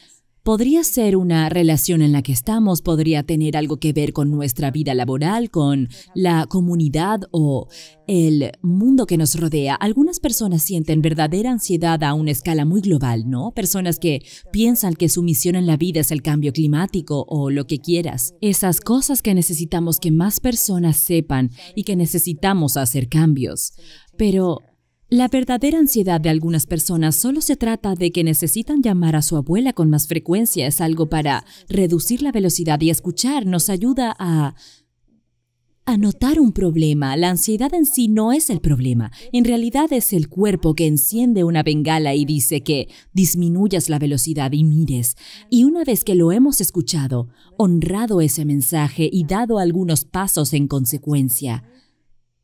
Podría ser una relación en la que estamos, podría tener algo que ver con nuestra vida laboral, con la comunidad o el mundo que nos rodea. Algunas personas sienten verdadera ansiedad a una escala muy global, ¿no? Personas que piensan que su misión en la vida es el cambio climático o lo que quieras. Esas cosas que necesitamos que más personas sepan y que necesitamos hacer cambios. Pero la verdadera ansiedad de algunas personas solo se trata de que necesitan llamar a su abuela con más frecuencia. Es algo para reducir la velocidad y escuchar nos ayuda a Anotar un problema. La ansiedad en sí no es el problema. En realidad es el cuerpo que enciende una bengala y dice que disminuyas la velocidad y mires. Y una vez que lo hemos escuchado, honrado ese mensaje y dado algunos pasos en consecuencia,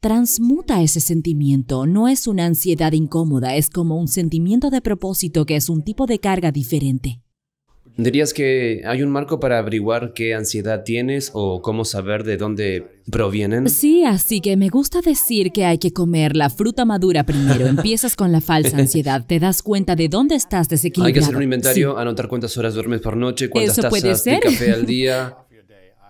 Transmuta ese sentimiento, no es una ansiedad incómoda, es como un sentimiento de propósito que es un tipo de carga diferente. ¿Dirías que hay un marco para averiguar qué ansiedad tienes o cómo saber de dónde provienen? Sí, así que me gusta decir que hay que comer la fruta madura primero. Empiezas con la falsa ansiedad, te das cuenta de dónde estás desequilibrado. Hay que hacer un inventario, anotar cuántas horas duermes por noche, cuántas tazas de café al día.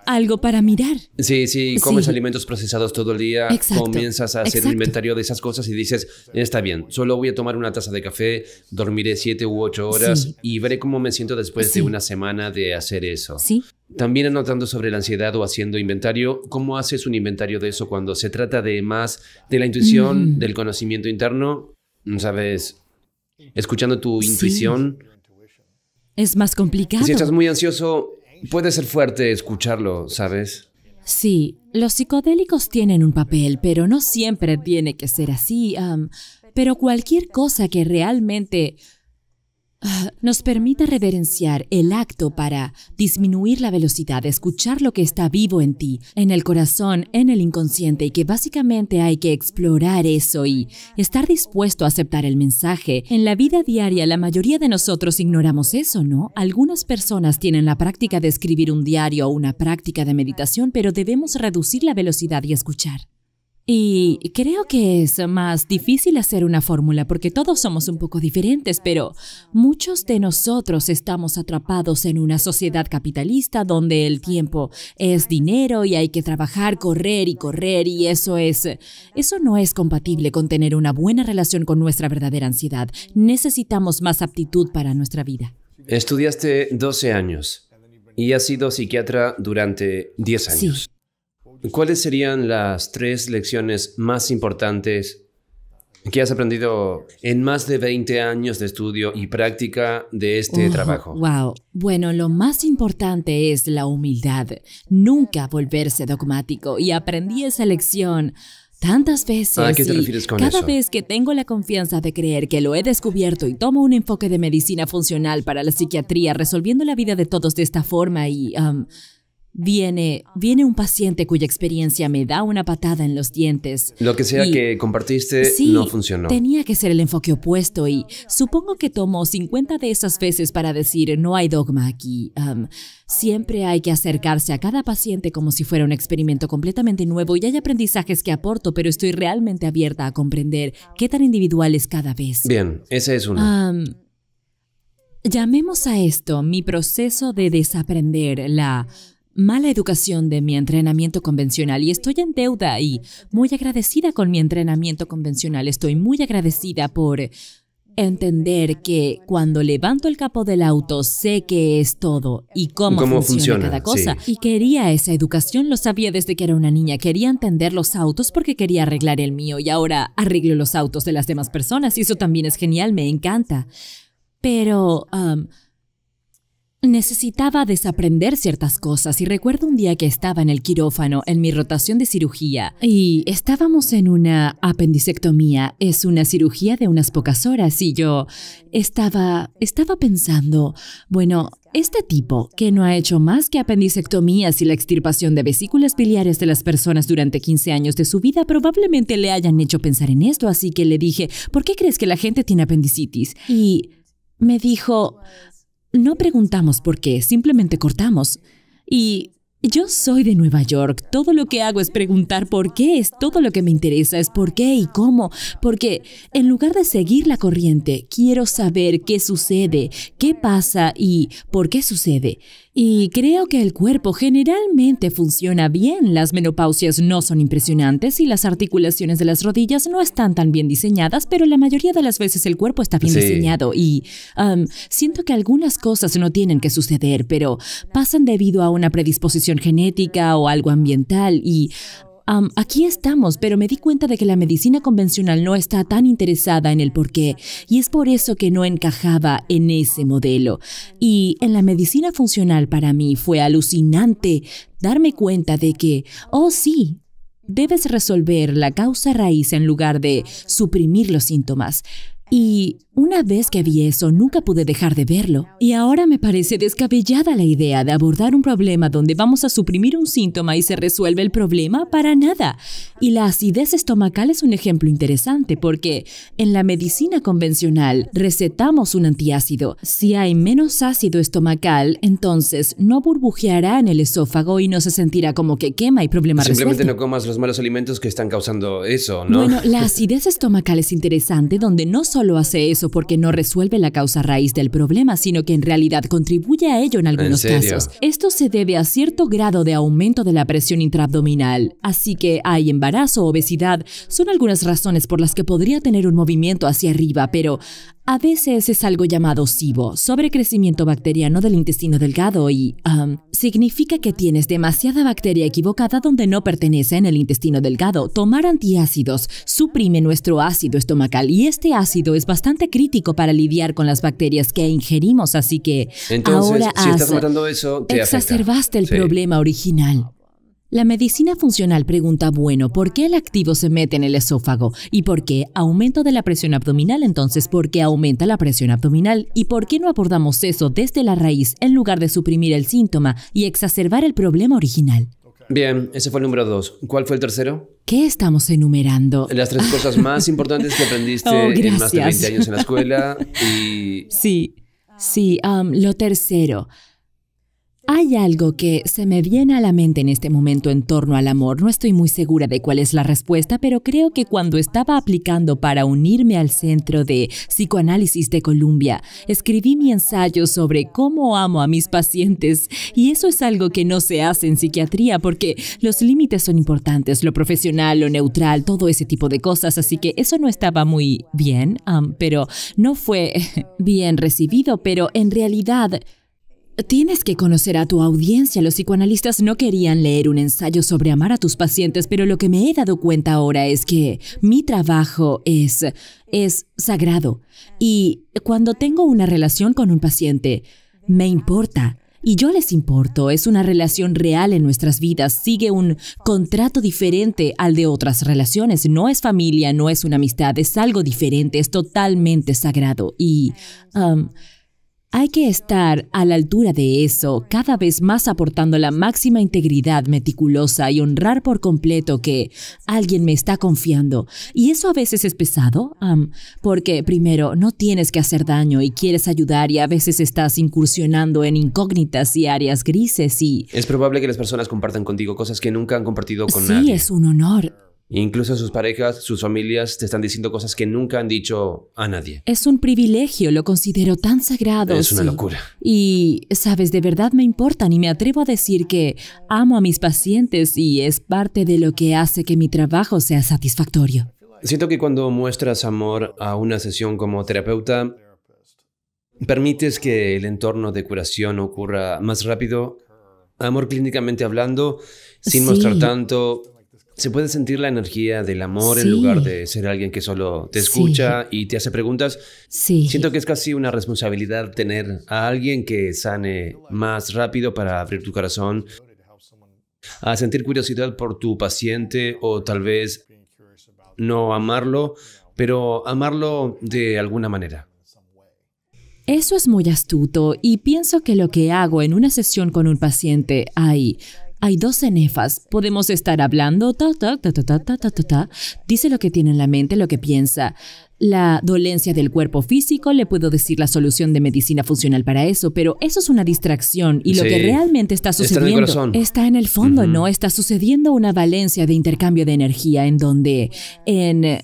algo para mirar. Sí, sí, comes alimentos procesados todo el día, exacto, comienzas a hacer un inventario de esas cosas y dices, está bien, solo voy a tomar una taza de café, dormiré siete u ocho horas y veré cómo me siento después de una semana de hacer eso. Sí. También anotando sobre la ansiedad o haciendo inventario, ¿cómo haces un inventario de eso cuando se trata de más de la intuición, mm. del conocimiento interno? ¿Sabes? Escuchando tu intuición. Es más complicado. Si estás muy ansioso, Puede ser fuerte escucharlo, ¿sabes? Sí, los psicodélicos tienen un papel, pero no siempre tiene que ser así. pero cualquier cosa que realmente nos permita reverenciar el acto para disminuir la velocidad, escuchar lo que está vivo en ti, en el corazón, en el inconsciente y que básicamente hay que explorar eso y estar dispuesto a aceptar el mensaje. En la vida diaria la mayoría de nosotros ignoramos eso, ¿no? Algunas personas tienen la práctica de escribir un diario o una práctica de meditación, pero debemos reducir la velocidad y escuchar. Y creo que es más difícil hacer una fórmula porque todos somos un poco diferentes, pero muchos de nosotros estamos atrapados en una sociedad capitalista donde el tiempo es dinero y hay que trabajar, correr y correr y eso es eso no es compatible con tener una buena relación con nuestra verdadera ansiedad. Necesitamos más aptitud para nuestra vida. Estudiaste 12 años y has sido psiquiatra durante 10 años. ¿cuáles serían las tres lecciones más importantes que has aprendido en más de 20 años de estudio y práctica de este trabajo? Wow. Bueno, lo más importante es la humildad. Nunca volverse dogmático. Y aprendí esa lección tantas veces. ¿A qué te refieres con cada vez que tengo la confianza de creer que lo he descubierto y tomo un enfoque de medicina funcional para la psiquiatría, resolviendo la vida de todos de esta forma y. Um, Viene, viene un paciente cuya experiencia me da una patada en los dientes. Lo que sea que compartiste no funcionó. Tenía que ser el enfoque opuesto y supongo que tomó 50 de esas veces para decir no hay dogma aquí. Um, siempre hay que acercarse a cada paciente como si fuera un experimento completamente nuevo y hay aprendizajes que aporto, pero estoy realmente abierta a comprender qué tan individual es cada vez. Bien, esa es una. Um, llamemos a esto mi proceso de desaprender la mala educación de mi entrenamiento convencional y estoy en deuda y muy agradecida con mi entrenamiento convencional. Estoy muy agradecida por entender que cuando levanto el capo del auto sé que es todo y cómo, funciona, cada cosa. Y quería esa educación, lo sabía desde que era una niña. Quería entender los autos porque quería arreglar el mío y ahora arreglo los autos de las demás personas y eso también es genial, me encanta. Pero... Um, Necesitaba desaprender ciertas cosas y recuerdo un día que estaba en el quirófano en mi rotación de cirugía y estábamos en una apendicectomía, es una cirugía de unas pocas horas y yo estaba estaba pensando, bueno, este tipo, que no ha hecho más que apendicectomías y la extirpación de vesículas biliares de las personas durante 15 años de su vida, probablemente le hayan hecho pensar en esto, así que le dije, ¿por qué crees que la gente tiene apendicitis? Y me dijo, no preguntamos por qué, simplemente cortamos. Y yo soy de Nueva York. Todo lo que hago es preguntar por qué, es todo lo que me interesa, es por qué y cómo. Porque en lugar de seguir la corriente, quiero saber qué sucede, qué pasa y por qué sucede. Y creo que el cuerpo generalmente funciona bien, las menopausias no son impresionantes y las articulaciones de las rodillas no están tan bien diseñadas, pero la mayoría de las veces el cuerpo está bien diseñado y um, siento que algunas cosas no tienen que suceder, pero pasan debido a una predisposición genética o algo ambiental y aquí estamos, pero me di cuenta de que la medicina convencional no está tan interesada en el porqué, y es por eso que no encajaba en ese modelo. Y en la medicina funcional para mí fue alucinante darme cuenta de que, oh sí, debes resolver la causa raíz en lugar de suprimir los síntomas. Y una vez que vi eso, nunca pude dejar de verlo. Y ahora me parece descabellada la idea de abordar un problema donde vamos a suprimir un síntoma y se resuelve el problema para nada. Y la acidez estomacal es un ejemplo interesante porque en la medicina convencional recetamos un antiácido. Si hay menos ácido estomacal, entonces no burbujeará en el esófago y no se sentirá como que quema y problema Simplemente no comas los malos alimentos que están causando eso, ¿no? Bueno, la acidez estomacal es interesante donde no solo hace eso porque no resuelve la causa raíz del problema, sino que en realidad contribuye a ello en algunos casos. Esto se debe a cierto grado de aumento de la presión intraabdominal, así que hay embarazo, obesidad, son algunas razones por las que podría tener un movimiento hacia arriba, pero a veces es algo llamado SIBO, sobrecrecimiento bacteriano del intestino delgado, y um, significa que tienes demasiada bacteria equivocada donde no pertenece en el intestino delgado. Tomar antiácidos suprime nuestro ácido estomacal y este ácido es bastante crítico para lidiar con las bacterias que ingerimos, así que ahora estás eso, exacerbaste el problema original. La medicina funcional pregunta, bueno, ¿por qué el activo se mete en el esófago? ¿Y por qué aumento de la presión abdominal? Entonces, ¿por qué aumenta la presión abdominal? ¿Y por qué no abordamos eso desde la raíz en lugar de suprimir el síntoma y exacerbar el problema original? Bien, ese fue el número dos. ¿Cuál fue el tercero? ¿Qué estamos enumerando? Las tres cosas más importantes que aprendiste oh, en más de 20 años en la escuela Sí, sí, um, lo tercero. Hay algo que se me viene a la mente en este momento en torno al amor. No estoy muy segura de cuál es la respuesta, pero creo que cuando estaba aplicando para unirme al Centro de Psicoanálisis de Columbia, escribí mi ensayo sobre cómo amo a mis pacientes. Y eso es algo que no se hace en psiquiatría porque los límites son importantes, lo profesional, lo neutral, todo ese tipo de cosas. Así que eso no estaba muy bien, pero no fue bien recibido. Pero en realidad Tienes que conocer a tu audiencia. Los psicoanalistas no querían leer un ensayo sobre amar a tus pacientes, pero lo que me he dado cuenta ahora es que mi trabajo es es sagrado y cuando tengo una relación con un paciente me importa y yo les importo, es una relación real en nuestras vidas, sigue un contrato diferente al de otras relaciones, no es familia, no es una amistad, es algo diferente, es totalmente sagrado y um, hay que estar a la altura de eso, cada vez más aportando la máxima integridad meticulosa y honrar por completo que alguien me está confiando. Y eso a veces es pesado, porque primero no tienes que hacer daño y quieres ayudar y a veces estás incursionando en incógnitas y áreas grises y... Es probable que las personas compartan contigo cosas que nunca han compartido con nadie. Sí, es un honor. Incluso sus parejas, sus familias te están diciendo cosas que nunca han dicho a nadie. Es un privilegio, lo considero tan sagrado. Es una locura. Y, sabes, de verdad me importan y me atrevo a decir que amo a mis pacientes y es parte de lo que hace que mi trabajo sea satisfactorio. Siento que cuando muestras amor a una sesión como terapeuta, permites que el entorno de curación ocurra más rápido, amor clínicamente hablando, sin mostrar tanto, se puede sentir la energía del amor en lugar de ser alguien que solo te escucha y te hace preguntas. Sí. Siento que es casi una responsabilidad tener a alguien que sane más rápido para abrir tu corazón, a sentir curiosidad por tu paciente o tal vez no amarlo, pero amarlo de alguna manera. Eso es muy astuto y pienso que lo que hago en una sesión con un paciente ahí hay dos cenefas. Podemos estar hablando, ta, ta, ta, ta, ta, ta, ta, ta, Dice lo que tiene en la mente, lo que piensa. La dolencia del cuerpo físico, le puedo decir la solución de medicina funcional para eso, pero eso es una distracción y lo que realmente está sucediendo está en el, fondo, ¿no? Está sucediendo una valencia de intercambio de energía en donde en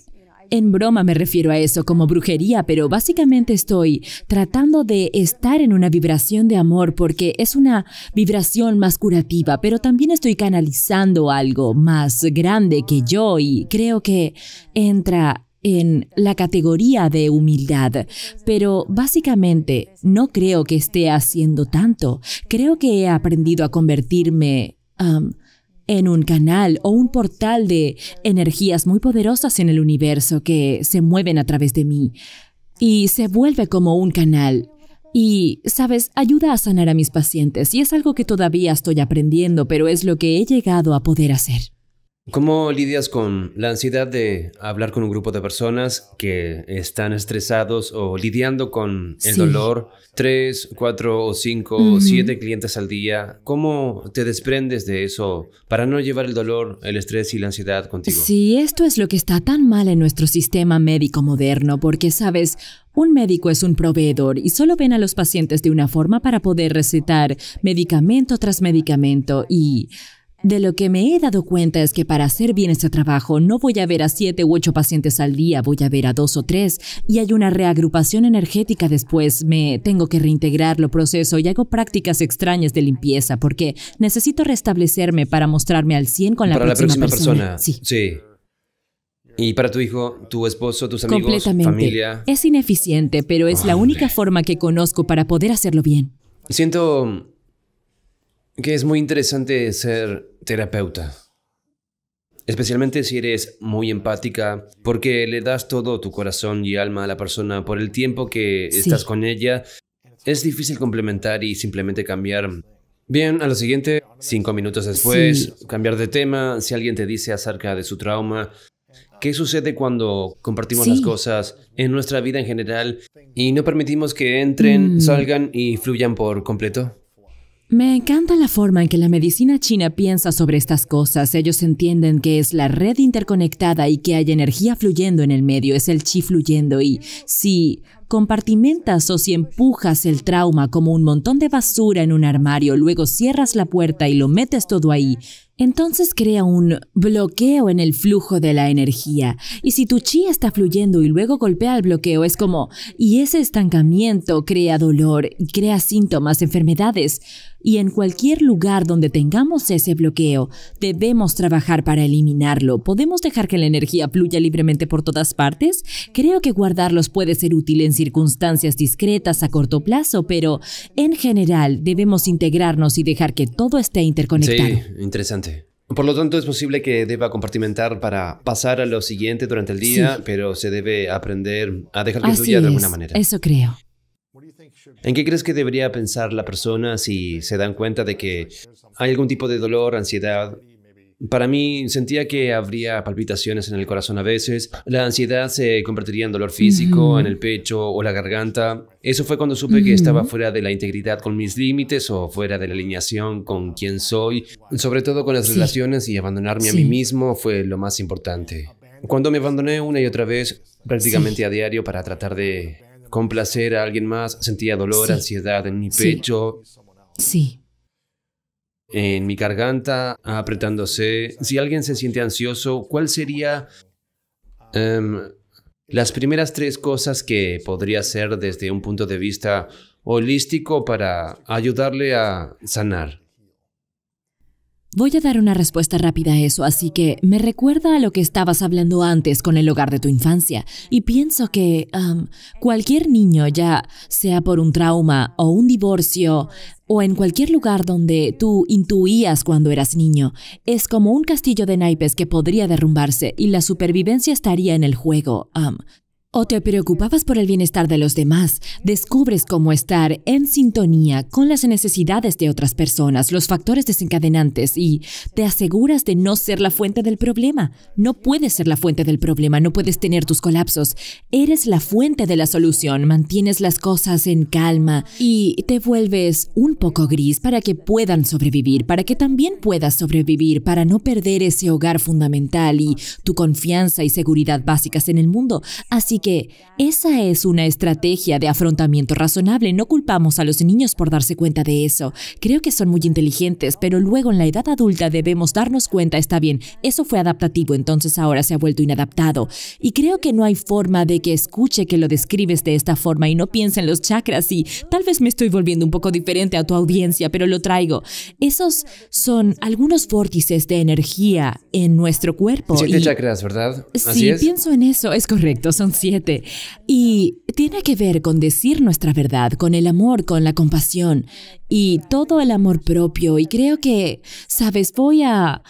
en broma me refiero a eso como brujería, pero básicamente estoy tratando de estar en una vibración de amor porque es una vibración más curativa, pero también estoy canalizando algo más grande que yo y creo que entra en la categoría de humildad, pero básicamente no creo que esté haciendo tanto. Creo que he aprendido a convertirme en un canal o un portal de energías muy poderosas en el universo que se mueven a través de mí y se vuelve como un canal. Y, sabes, ayuda a sanar a mis pacientes y es algo que todavía estoy aprendiendo, pero es lo que he llegado a poder hacer. ¿Cómo lidias con la ansiedad de hablar con un grupo de personas que están estresados o lidiando con el dolor? Tres, cuatro o cinco, siete clientes al día. ¿Cómo te desprendes de eso para no llevar el dolor, el estrés y la ansiedad contigo? Sí, esto es lo que está tan mal en nuestro sistema médico moderno, porque sabes, un médico es un proveedor y solo ven a los pacientes de una forma para poder recetar medicamento tras medicamento y... De lo que me he dado cuenta es que para hacer bien este trabajo no voy a ver a siete u ocho pacientes al día, voy a ver a dos o tres. y hay una reagrupación energética después, me tengo que reintegrar, lo proceso y hago prácticas extrañas de limpieza porque necesito restablecerme para mostrarme al 100 con la, próxima, persona. Sí. Y para tu hijo, tu esposo, tus amigos, familia. Es ineficiente, pero es la única forma que conozco para poder hacerlo bien. Siento que es muy interesante ser terapeuta. Especialmente si eres muy empática, porque le das todo tu corazón y alma a la persona por el tiempo que estás con ella. Es difícil complementar y simplemente cambiar. Bien, a lo siguiente, cinco minutos después, cambiar de tema, si alguien te dice acerca de su trauma, ¿Qué sucede cuando compartimos las cosas en nuestra vida en general y no permitimos que entren, mm. salgan y fluyan por completo? Me encanta la forma en que la medicina china piensa sobre estas cosas. Ellos entienden que es la red interconectada y que hay energía fluyendo en el medio, es el chi fluyendo y si compartimentas o si empujas el trauma como un montón de basura en un armario, luego cierras la puerta y lo metes todo ahí, entonces crea un bloqueo en el flujo de la energía. Y si tu chi está fluyendo y luego golpea el bloqueo, es como, y ese estancamiento crea dolor, crea síntomas, enfermedades y en cualquier lugar donde tengamos ese bloqueo, debemos trabajar para eliminarlo. ¿Podemos dejar que la energía fluya libremente por todas partes? Creo que guardarlos puede ser útil en circunstancias discretas a corto plazo, pero en general debemos integrarnos y dejar que todo esté interconectado. Sí, interesante. Por lo tanto, es posible que deba compartimentar para pasar a lo siguiente durante el día, pero se debe aprender a dejar que fluya de alguna manera. Eso creo. ¿En qué crees que debería pensar la persona si se dan cuenta de que hay algún tipo de dolor, ansiedad? Para mí sentía que habría palpitaciones en el corazón a veces, la ansiedad se convertiría en dolor físico, en el pecho o la garganta. Eso fue cuando supe que estaba fuera de la integridad con mis límites o fuera de la alineación con quien soy, sobre todo con las relaciones y abandonarme a mí mismo fue lo más importante. Cuando me abandoné una y otra vez, prácticamente a diario para tratar de placer a alguien más, sentía dolor, ansiedad en mi pecho. En mi garganta, apretándose. Si alguien se siente ansioso, ¿cuál sería em, las primeras tres cosas que podría hacer desde un punto de vista holístico para ayudarle a sanar? Voy a dar una respuesta rápida a eso, así que me recuerda a lo que estabas hablando antes con el hogar de tu infancia, y pienso que cualquier niño, ya sea por un trauma o un divorcio, o en cualquier lugar donde tú intuías cuando eras niño, es como un castillo de naipes que podría derrumbarse y la supervivencia estaría en el juego o te preocupabas por el bienestar de los demás, descubres cómo estar en sintonía con las necesidades de otras personas, los factores desencadenantes y te aseguras de no ser la fuente del problema. No puedes ser la fuente del problema, no puedes tener tus colapsos. Eres la fuente de la solución, mantienes las cosas en calma y te vuelves un poco gris para que puedan sobrevivir, para que también puedas sobrevivir, para no perder ese hogar fundamental y tu confianza y seguridad básicas en el mundo. Así que esa es una estrategia de afrontamiento razonable. No culpamos a los niños por darse cuenta de eso. Creo que son muy inteligentes, pero luego en la edad adulta debemos darnos cuenta, está bien, eso fue adaptativo, entonces ahora se ha vuelto inadaptado. Y creo que no hay forma de que escuche que lo describes de esta forma y no piense en los chakras y tal vez me estoy volviendo un poco diferente a tu audiencia, pero lo traigo. Esos son algunos vórtices de energía en nuestro cuerpo. Siete chakras, ¿verdad? sí, pienso en eso, es correcto, son siete. Y tiene que ver con decir nuestra verdad, con el amor, con la compasión y todo el amor propio. Y creo que, sabes, voy a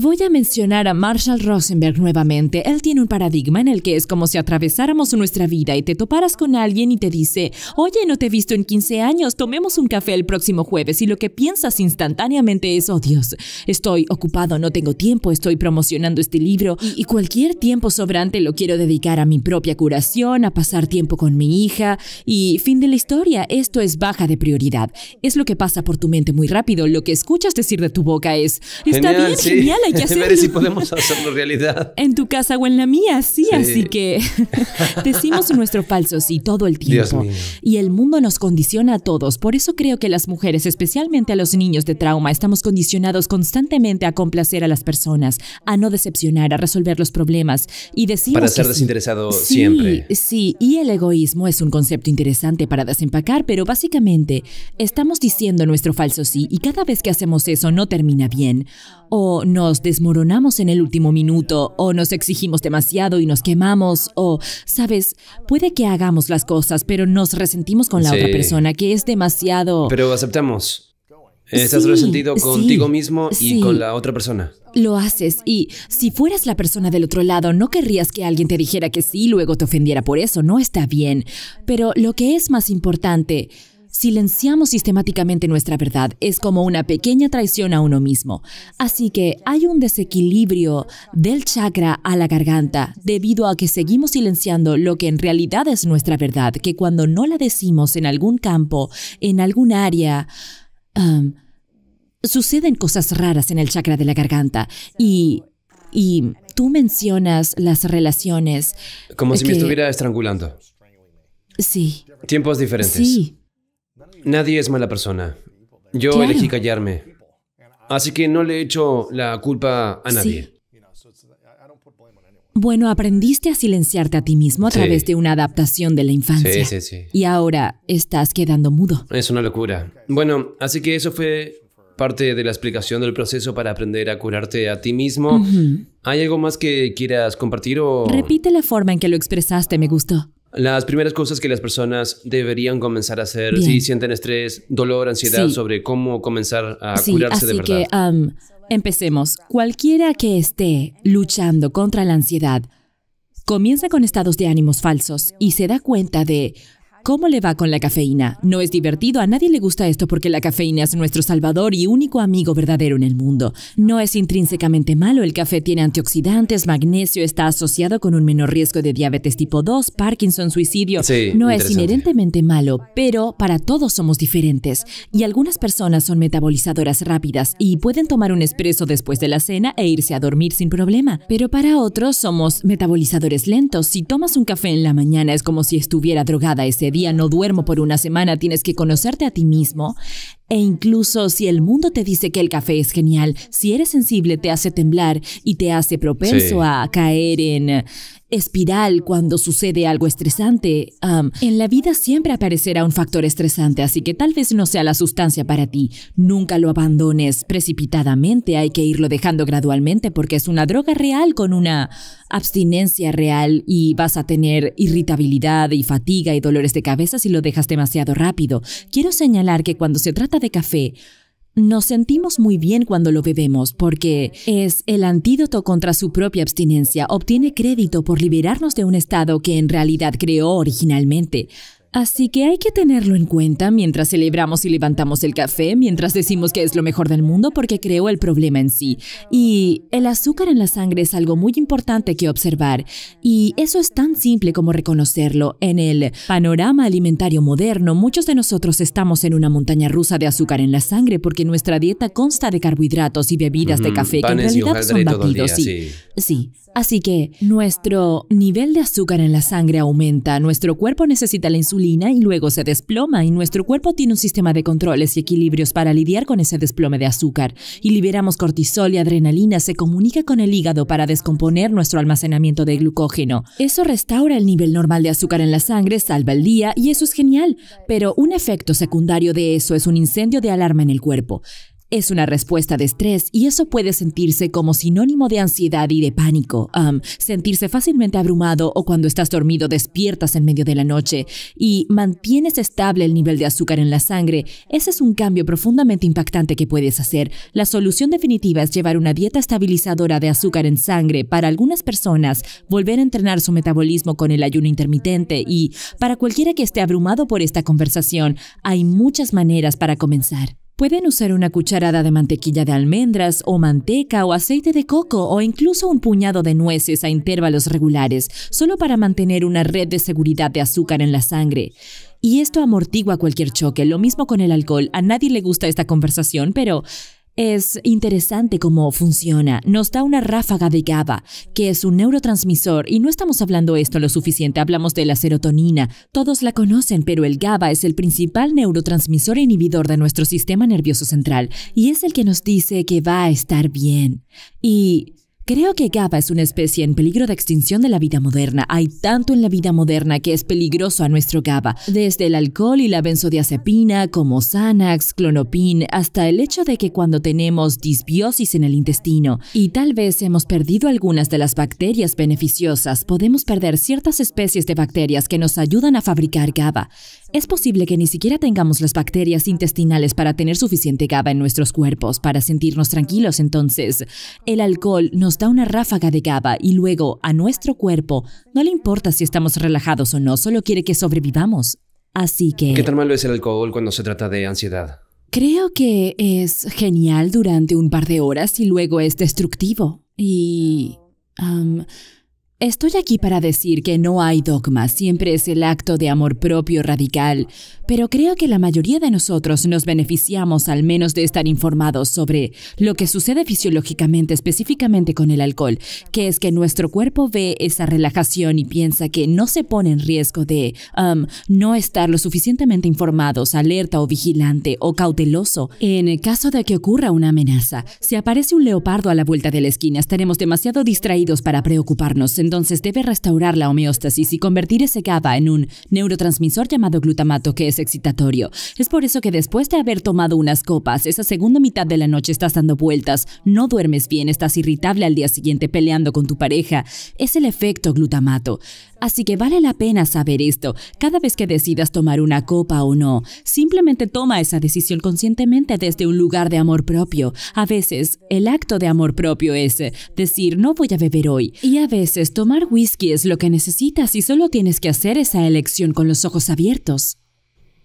Voy a mencionar a Marshall Rosenberg nuevamente. Él tiene un paradigma en el que es como si atravesáramos nuestra vida y te toparas con alguien y te dice, oye, no te he visto en 15 años, tomemos un café el próximo jueves y lo que piensas instantáneamente es, oh Dios, estoy ocupado, no tengo tiempo, estoy promocionando este libro y, cualquier tiempo sobrante lo quiero dedicar a mi propia curación, a pasar tiempo con mi hija y fin de la historia, esto es baja de prioridad. Es lo que pasa por tu mente muy rápido, lo que escuchas decir de tu boca es, está bien, genial, hay que Ver si podemos hacerlo realidad. En tu casa o en la mía, sí, así que decimos nuestro falso sí todo el tiempo. Y el mundo nos condiciona a todos. Por eso creo que las mujeres, especialmente a los niños de trauma, estamos condicionados constantemente a complacer a las personas, a no decepcionar, a resolver los problemas. Y decimos Para ser desinteresado siempre. Sí, y el egoísmo es un concepto interesante para desempacar, pero básicamente estamos diciendo nuestro falso sí y cada vez que hacemos eso no termina bien o nos desmoronamos en el último minuto, o nos exigimos demasiado y nos quemamos, o, sabes, puede que hagamos las cosas, pero nos resentimos con la otra persona, que es demasiado... Pero aceptamos. Eh, estás resentido contigo mismo y con la otra persona. Lo haces y si fueras la persona del otro lado, no querrías que alguien te dijera que sí y luego te ofendiera por eso, no está bien. Pero lo que es más importante, silenciamos sistemáticamente nuestra verdad. Es como una pequeña traición a uno mismo. Así que hay un desequilibrio del chakra a la garganta debido a que seguimos silenciando lo que en realidad es nuestra verdad, que cuando no la decimos en algún campo, en algún área, suceden cosas raras en el chakra de la garganta y... Y tú mencionas las relaciones. Como si me estuviera estrangulando. Sí. Tiempos diferentes. Sí. Nadie es mala persona. Yo elegí callarme. Así que no le echo la culpa a nadie. Bueno, aprendiste a silenciarte a ti mismo a través de una adaptación de la infancia. Sí, sí, sí. Y ahora estás quedando mudo. Es una locura. Bueno, así que eso fue parte de la explicación del proceso para aprender a curarte a ti mismo. ¿Hay algo más que quieras compartir o...? Repite la forma en que lo expresaste, me gustó. Las primeras cosas que las personas deberían comenzar a hacer si sienten estrés, dolor, ansiedad sobre cómo comenzar a curarse de verdad. Que, empecemos. Cualquiera que esté luchando contra la ansiedad, comienza con estados de ánimos falsos y se da cuenta de ¿Cómo le va con la cafeína? No es divertido, a nadie le gusta esto porque la cafeína es nuestro salvador y único amigo verdadero en el mundo. No es intrínsecamente malo, el café tiene antioxidantes, magnesio está asociado con un menor riesgo de diabetes tipo 2, Parkinson, suicidio. no es inherentemente malo, pero para todos somos diferentes y algunas personas son metabolizadoras rápidas y pueden tomar un espresso después de la cena e irse a dormir sin problema, pero para otros somos metabolizadores lentos. Si tomas un café en la mañana es como si estuviera drogada ese día no duermo por una semana, tienes que conocerte a ti mismo. E incluso si el mundo te dice que el café es genial, si eres sensible te hace temblar y te hace propenso a caer en espiral cuando sucede algo estresante. en la vida siempre aparecerá un factor estresante, así que tal vez no sea la sustancia para ti. Nunca lo abandones precipitadamente, hay que irlo dejando gradualmente porque es una droga real con una abstinencia real y vas a tener irritabilidad y fatiga y dolores de cabeza si lo dejas demasiado rápido. Quiero señalar que cuando se trata de café, nos sentimos muy bien cuando lo bebemos porque es el antídoto contra su propia abstinencia. Obtiene crédito por liberarnos de un estado que en realidad creó originalmente. Así que hay que tenerlo en cuenta mientras celebramos y levantamos el café, mientras decimos que es lo mejor del mundo porque creó el problema en sí. Y el azúcar en la sangre es algo muy importante que observar. Y eso es tan simple como reconocerlo. En el panorama alimentario moderno, muchos de nosotros estamos en una montaña rusa de azúcar en la sangre porque nuestra dieta consta de carbohidratos y bebidas de café que en realidad son batidos. sí. Así que nuestro nivel de azúcar en la sangre aumenta, nuestro cuerpo necesita la insulina y luego se desploma y nuestro cuerpo tiene un sistema de controles y equilibrios para lidiar con ese desplome de azúcar y liberamos cortisol y adrenalina se comunica con el hígado para descomponer nuestro almacenamiento de glucógeno. Eso restaura el nivel normal de azúcar en la sangre, salva el día y eso es genial, pero un efecto secundario de eso es un incendio de alarma en el cuerpo. Es una respuesta de estrés y eso puede sentirse como sinónimo de ansiedad y de pánico, um, sentirse fácilmente abrumado o cuando estás dormido despiertas en medio de la noche y mantienes estable el nivel de azúcar en la sangre. Ese es un cambio profundamente impactante que puedes hacer. La solución definitiva es llevar una dieta estabilizadora de azúcar en sangre para algunas personas, volver a entrenar su metabolismo con el ayuno intermitente y para cualquiera que esté abrumado por esta conversación, hay muchas maneras para comenzar. Pueden usar una cucharada de mantequilla de almendras o manteca o aceite de coco o incluso un puñado de nueces a intervalos regulares, solo para mantener una red de seguridad de azúcar en la sangre. Y esto amortigua cualquier choque, lo mismo con el alcohol. A nadie le gusta esta conversación, pero es interesante cómo funciona. Nos da una ráfaga de GABA, que es un neurotransmisor, y no estamos hablando esto lo suficiente. Hablamos de la serotonina. Todos la conocen, pero el GABA es el principal neurotransmisor inhibidor de nuestro sistema nervioso central, y es el que nos dice que va a estar bien. Y Creo que GABA es una especie en peligro de extinción de la vida moderna. Hay tanto en la vida moderna que es peligroso a nuestro GABA, desde el alcohol y la benzodiazepina, como Xanax, clonopin, hasta el hecho de que cuando tenemos disbiosis en el intestino y tal vez hemos perdido algunas de las bacterias beneficiosas, podemos perder ciertas especies de bacterias que nos ayudan a fabricar GABA. Es posible que ni siquiera tengamos las bacterias intestinales para tener suficiente GABA en nuestros cuerpos para sentirnos tranquilos entonces. El alcohol nos da una ráfaga de GABA y luego a nuestro cuerpo no le importa si estamos relajados o no, solo quiere que sobrevivamos. Así que... ¿Qué tan malo es el alcohol cuando se trata de ansiedad? Creo que es genial durante un par de horas y luego es destructivo. Y... Estoy aquí para decir que no hay dogma, siempre es el acto de amor propio radical, pero creo que la mayoría de nosotros nos beneficiamos al menos de estar informados sobre lo que sucede fisiológicamente, específicamente con el alcohol, que es que nuestro cuerpo ve esa relajación y piensa que no se pone en riesgo de um, no estar lo suficientemente informados, alerta o vigilante o cauteloso. En el caso de que ocurra una amenaza, si aparece un leopardo a la vuelta de la esquina, estaremos demasiado distraídos para preocuparnos entonces debe restaurar la homeostasis y convertir ese GABA en un neurotransmisor llamado glutamato que es excitatorio. Es por eso que después de haber tomado unas copas, esa segunda mitad de la noche estás dando vueltas, no duermes bien, estás irritable al día siguiente peleando con tu pareja. Es el efecto glutamato. Así que vale la pena saber esto. Cada vez que decidas tomar una copa o no, simplemente toma esa decisión conscientemente desde un lugar de amor propio. A veces, el acto de amor propio es eh, decir, no voy a beber hoy. Y a veces, tomar whisky es lo que necesitas y solo tienes que hacer esa elección con los ojos abiertos.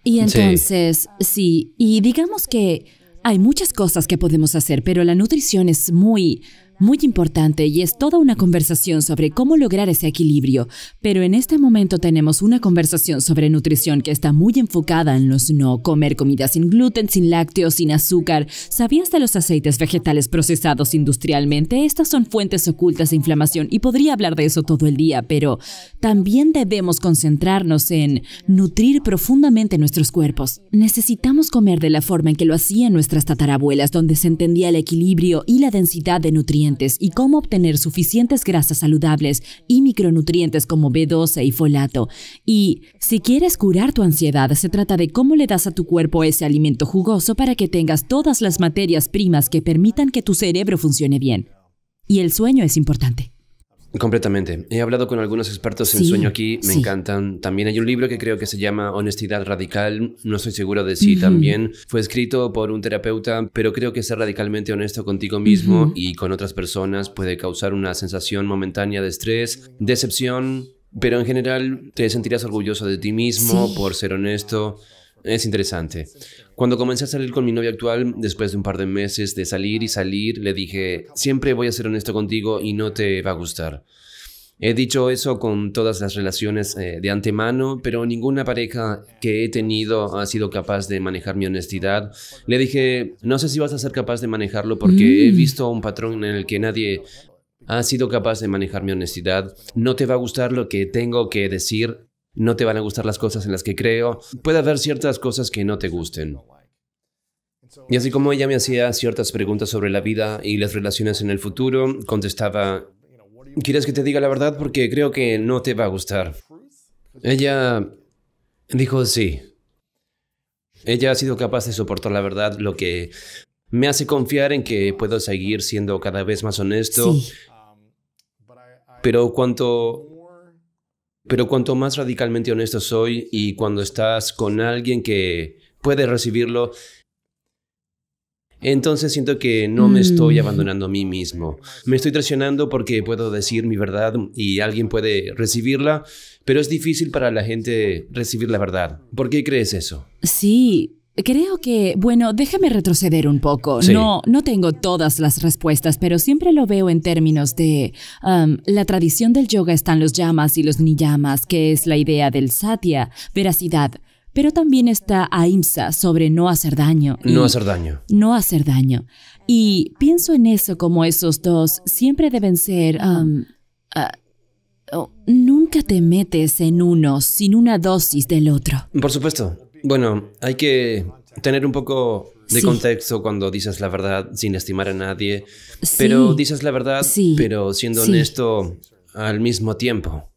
Y entonces, sí, y digamos que hay muchas cosas que podemos hacer, pero la nutrición es muy muy importante y es toda una conversación sobre cómo lograr ese equilibrio, pero en este momento tenemos una conversación sobre nutrición que está muy enfocada en los no, comer comida sin gluten, sin lácteos, sin azúcar. ¿Sabías de los aceites vegetales procesados industrialmente? Estas son fuentes ocultas de inflamación y podría hablar de eso todo el día, pero también debemos concentrarnos en nutrir profundamente nuestros cuerpos. Necesitamos comer de la forma en que lo hacían nuestras tatarabuelas, donde se entendía el equilibrio y la densidad de nutrientes y cómo obtener suficientes grasas saludables y micronutrientes como B12 y folato. Y si quieres curar tu ansiedad, se trata de cómo le das a tu cuerpo ese alimento jugoso para que tengas todas las materias primas que permitan que tu cerebro funcione bien. Y el sueño es importante. Completamente. He hablado con algunos expertos en sueño aquí, me encantan. También hay un libro que creo que se llama Honestidad Radical, no estoy seguro de si también fue escrito por un terapeuta, pero creo que ser radicalmente honesto contigo mismo y con otras personas puede causar una sensación momentánea de estrés, decepción, pero en general te sentirás orgulloso de ti mismo por ser honesto. Es interesante. Cuando comencé a salir con mi novia actual, después de un par de meses de salir y salir, le dije, siempre voy a ser honesto contigo y no te va a gustar. He dicho eso con todas las relaciones eh, de antemano, pero ninguna pareja que he tenido ha sido capaz de manejar mi honestidad. Le dije, no sé si vas a ser capaz de manejarlo porque he mm. visto un patrón en el que nadie ha sido capaz de manejar mi honestidad. No te va a gustar lo que tengo que decir, no te van a gustar las cosas en las que creo. Puede haber ciertas cosas que no te gusten. Y así como ella me hacía ciertas preguntas sobre la vida y las relaciones en el futuro, contestaba, ¿quieres que te diga la verdad? Porque creo que no te va a gustar. Ella dijo sí. Ella ha sido capaz de soportar la verdad, lo que me hace confiar en que puedo seguir siendo cada vez más honesto. Pero cuanto pero cuanto más radicalmente honesto soy y cuando estás con alguien que puede recibirlo, entonces siento que no me estoy mm. abandonando a mí mismo. Me estoy traicionando porque puedo decir mi verdad y alguien puede recibirla, pero es difícil para la gente recibir la verdad. ¿Por qué crees eso? Sí, Creo que, bueno, déjame retroceder un poco. No, no tengo todas las respuestas, pero siempre lo veo en términos de um, la tradición del yoga están los llamas y los niyamas, que es la idea del satya, veracidad, pero también está AIMSA sobre no hacer daño. No hacer daño. No hacer daño. Y pienso en eso como esos dos siempre deben ser... Um, uh, oh, nunca te metes en uno sin una dosis del otro. Por supuesto. Bueno, hay que tener un poco de contexto cuando dices la verdad sin estimar a nadie. Pero dices la verdad, pero siendo honesto al mismo tiempo.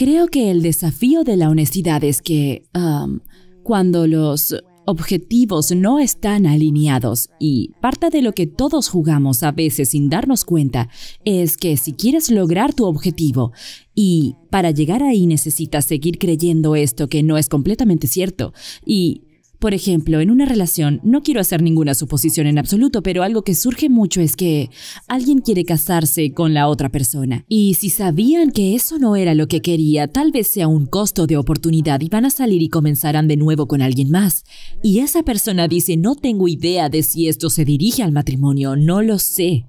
Creo que el desafío de la honestidad es que um, cuando los objetivos no están alineados y parte de lo que todos jugamos a veces sin darnos cuenta es que si quieres lograr tu objetivo y para llegar ahí necesitas seguir creyendo esto que no es completamente cierto y por ejemplo, en una relación, no quiero hacer ninguna suposición en absoluto, pero algo que surge mucho es que alguien quiere casarse con la otra persona. Y si sabían que eso no era lo que quería, tal vez sea un costo de oportunidad y van a salir y comenzarán de nuevo con alguien más. Y esa persona dice, no tengo idea de si esto se dirige al matrimonio, no lo sé.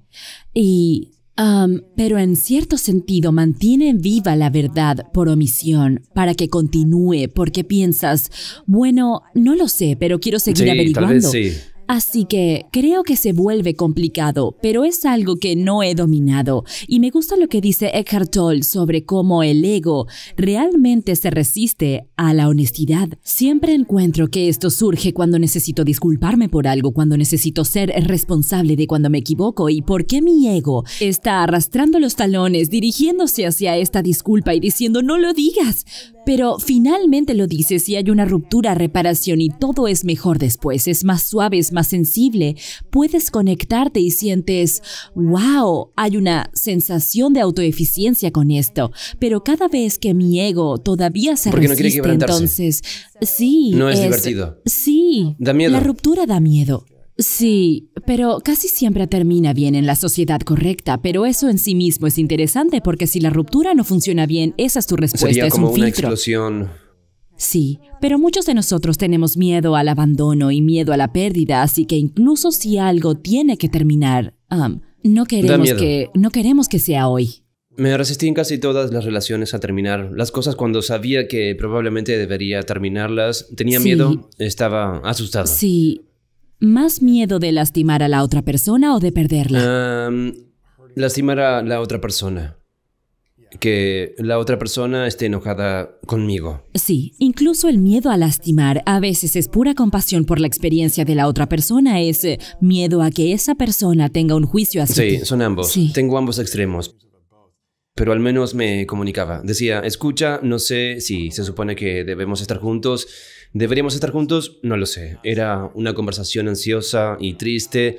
Y pero en cierto sentido mantiene viva la verdad por omisión para que continúe porque piensas, bueno, no lo sé, pero quiero seguir averiguando. Así que creo que se vuelve complicado, pero es algo que no he dominado. Y me gusta lo que dice Eckhart Tolle sobre cómo el ego realmente se resiste a la honestidad. Siempre encuentro que esto surge cuando necesito disculparme por algo, cuando necesito ser responsable de cuando me equivoco y por qué mi ego está arrastrando los talones, dirigiéndose hacia esta disculpa y diciendo no lo digas. Pero finalmente lo dices si hay una ruptura, reparación y todo es mejor después, es más suave, es más sensible, puedes conectarte y sientes, wow, hay una sensación de autoeficiencia con esto, pero cada vez que mi ego todavía se entonces, sí, no es, divertido. Sí, La ruptura da miedo. Sí, pero casi siempre termina bien en la sociedad correcta, pero eso en sí mismo es interesante porque si la ruptura no funciona bien, esa es tu respuesta, es como una explosión. Sí, pero muchos de nosotros tenemos miedo al abandono y miedo a la pérdida, así que incluso si algo tiene que terminar, um, no queremos que no queremos que sea hoy. Me resistí en casi todas las relaciones a terminar las cosas cuando sabía que probablemente debería terminarlas. Tenía miedo, estaba asustado. Sí, ¿Más miedo de lastimar a la otra persona o de perderla? lastimar a la otra persona. Que la otra persona esté enojada conmigo. Sí, incluso el miedo a lastimar a veces es pura compasión por la experiencia de la otra persona, es eh, miedo a que esa persona tenga un juicio así. Sí, son ambos. Tengo ambos extremos. Pero al menos me comunicaba. Decía, escucha, no sé si se supone que debemos estar juntos ¿Deberíamos estar juntos? No lo sé. Era una conversación ansiosa y triste,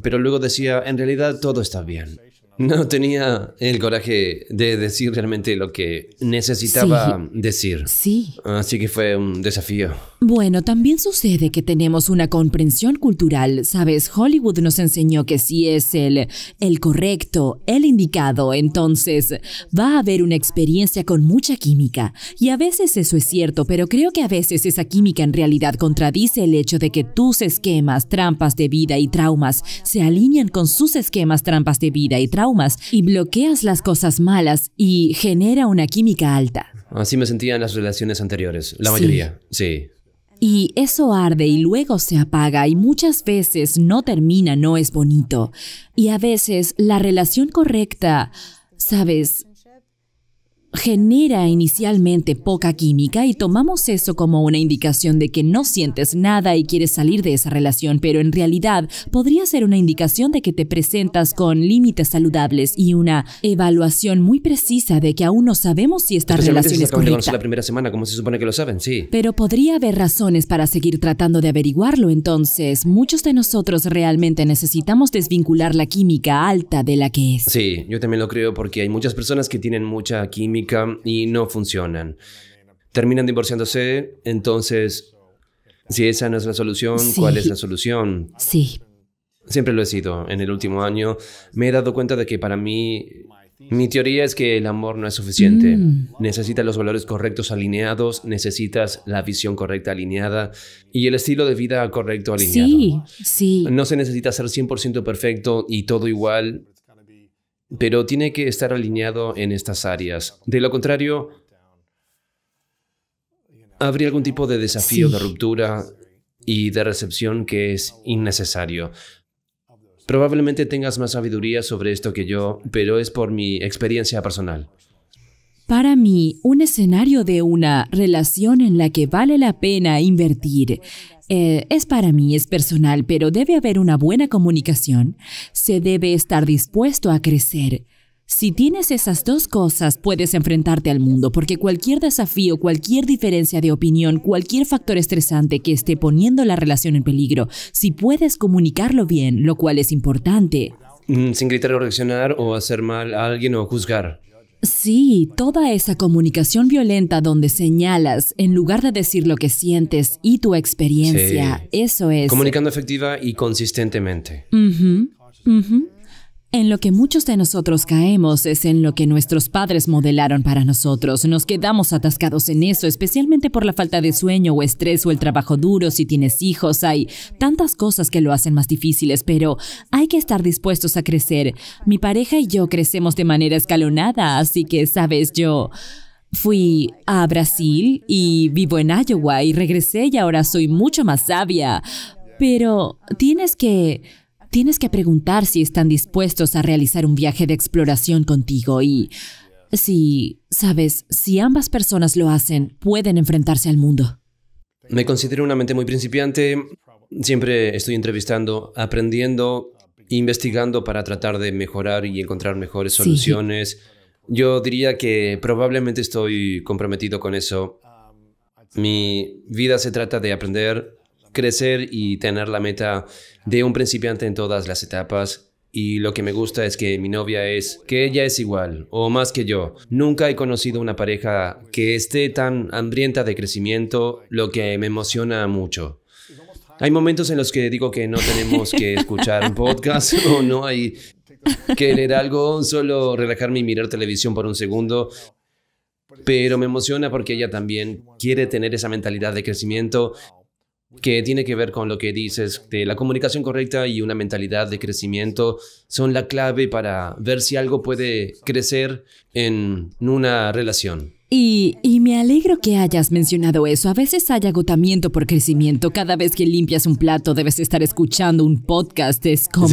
pero luego decía, en realidad todo está bien. No tenía el coraje de decir realmente lo que necesitaba decir. Sí. Así que fue un desafío. Bueno, también sucede que tenemos una comprensión cultural. Sabes, Hollywood nos enseñó que si es el, el correcto, el indicado, entonces va a haber una experiencia con mucha química. Y a veces eso es cierto, pero creo que a veces esa química en realidad contradice el hecho de que tus esquemas, trampas de vida y traumas se alinean con sus esquemas, trampas de vida y traumas y bloqueas las cosas malas y genera una química alta. Así me sentía en las relaciones anteriores, la mayoría, sí. Y eso arde y luego se apaga y muchas veces no termina, no es bonito. Y a veces la relación correcta, sabes, genera inicialmente poca química y tomamos eso como una indicación de que no sientes nada y quieres salir de esa relación, pero en realidad podría ser una indicación de que te presentas con límites saludables y una evaluación muy precisa de que aún no sabemos si esta relación es correcta. la primera semana, se supone que lo saben, sí. Pero podría haber razones para seguir tratando de averiguarlo, entonces muchos de nosotros realmente necesitamos desvincular la química alta de la que es. Sí, yo también lo creo porque hay muchas personas que tienen mucha química y no funcionan. Terminan divorciándose, entonces, si esa no es la solución, ¿cuál es la solución? Sí. Siempre lo he sido. En el último año me he dado cuenta de que para mí mi teoría es que el amor no es suficiente. Mm. Necesitas los valores correctos alineados, necesitas la visión correcta alineada y el estilo de vida correcto alineado. Sí, sí. No se necesita ser 100% perfecto y todo igual, pero tiene que estar alineado en estas áreas. De lo contrario, habría algún tipo de desafío de ruptura y de recepción que es innecesario. Probablemente tengas más sabiduría sobre esto que yo, pero es por mi experiencia personal. Para mí, un escenario de una relación en la que vale la pena invertir eh, es para mí, es personal, pero debe haber una buena comunicación. Se debe estar dispuesto a crecer. Si tienes esas dos cosas, puedes enfrentarte al mundo, porque cualquier desafío, cualquier diferencia de opinión, cualquier factor estresante que esté poniendo la relación en peligro, si puedes comunicarlo bien, lo cual es importante. Mm, sin gritar o reaccionar o hacer mal a alguien o juzgar. Sí, toda esa comunicación violenta donde señalas en lugar de decir lo que sientes y tu experiencia, eso es... Comunicando efectiva y consistentemente. En lo que muchos de nosotros caemos es en lo que nuestros padres modelaron para nosotros. Nos quedamos atascados en eso, especialmente por la falta de sueño o estrés o el trabajo duro. Si tienes hijos, hay tantas cosas que lo hacen más difíciles, pero hay que estar dispuestos a crecer. Mi pareja y yo crecemos de manera escalonada, así que, sabes, yo... Fui a Brasil y vivo en Iowa y regresé y ahora soy mucho más sabia. Pero tienes que Tienes que preguntar si están dispuestos a realizar un viaje de exploración contigo y si, sabes, si ambas personas lo hacen, pueden enfrentarse al mundo. Me considero una mente muy principiante. Siempre estoy entrevistando, aprendiendo, investigando para tratar de mejorar y encontrar mejores soluciones. Yo diría que probablemente estoy comprometido con eso. Mi vida se trata de aprender, crecer y tener la meta de un principiante en todas las etapas. Y lo que me gusta es que mi novia es que ella es igual o más que yo. Nunca he conocido una pareja que esté tan hambrienta de crecimiento, lo que me emociona mucho. Hay momentos en los que digo que no tenemos que escuchar un podcast o no hay que leer algo, solo relajarme y mirar televisión por un segundo. Pero me emociona porque ella también quiere tener esa mentalidad de crecimiento que tiene que ver con lo que dices, de la comunicación correcta y una mentalidad de crecimiento son la clave para ver si algo puede crecer en una relación. Y, me alegro que hayas mencionado eso. A veces hay agotamiento por crecimiento. Cada vez que limpias un plato debes estar escuchando un podcast. Es como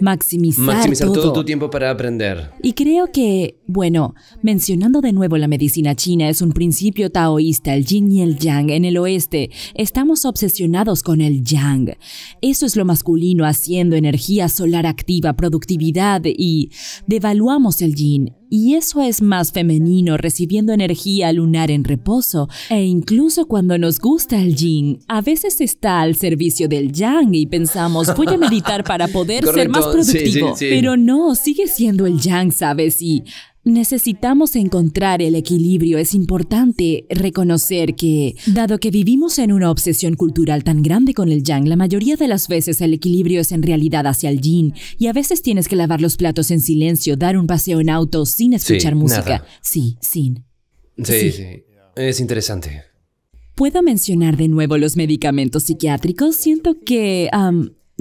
maximizar, todo. tu tiempo para aprender. Y creo que, bueno, mencionando de nuevo la medicina china, es un principio taoísta, el yin y el yang. En el oeste estamos obsesionados con el yang. Eso es lo masculino haciendo energía solar activa, productividad y devaluamos el yin y eso es más femenino, recibiendo energía lunar en reposo, e incluso cuando nos gusta el yin, a veces está al servicio del yang y pensamos, voy a meditar para poder ser más productivo, pero no, sigue siendo el yang, ¿sabes? Y Necesitamos encontrar el equilibrio. Es importante reconocer que, dado que vivimos en una obsesión cultural tan grande con el yang, la mayoría de las veces el equilibrio es en realidad hacia el yin. Y a veces tienes que lavar los platos en silencio, dar un paseo en auto sin escuchar música. Sí, sin. Sí, sí, sí. Es interesante. ¿Puedo mencionar de nuevo los medicamentos psiquiátricos? Siento que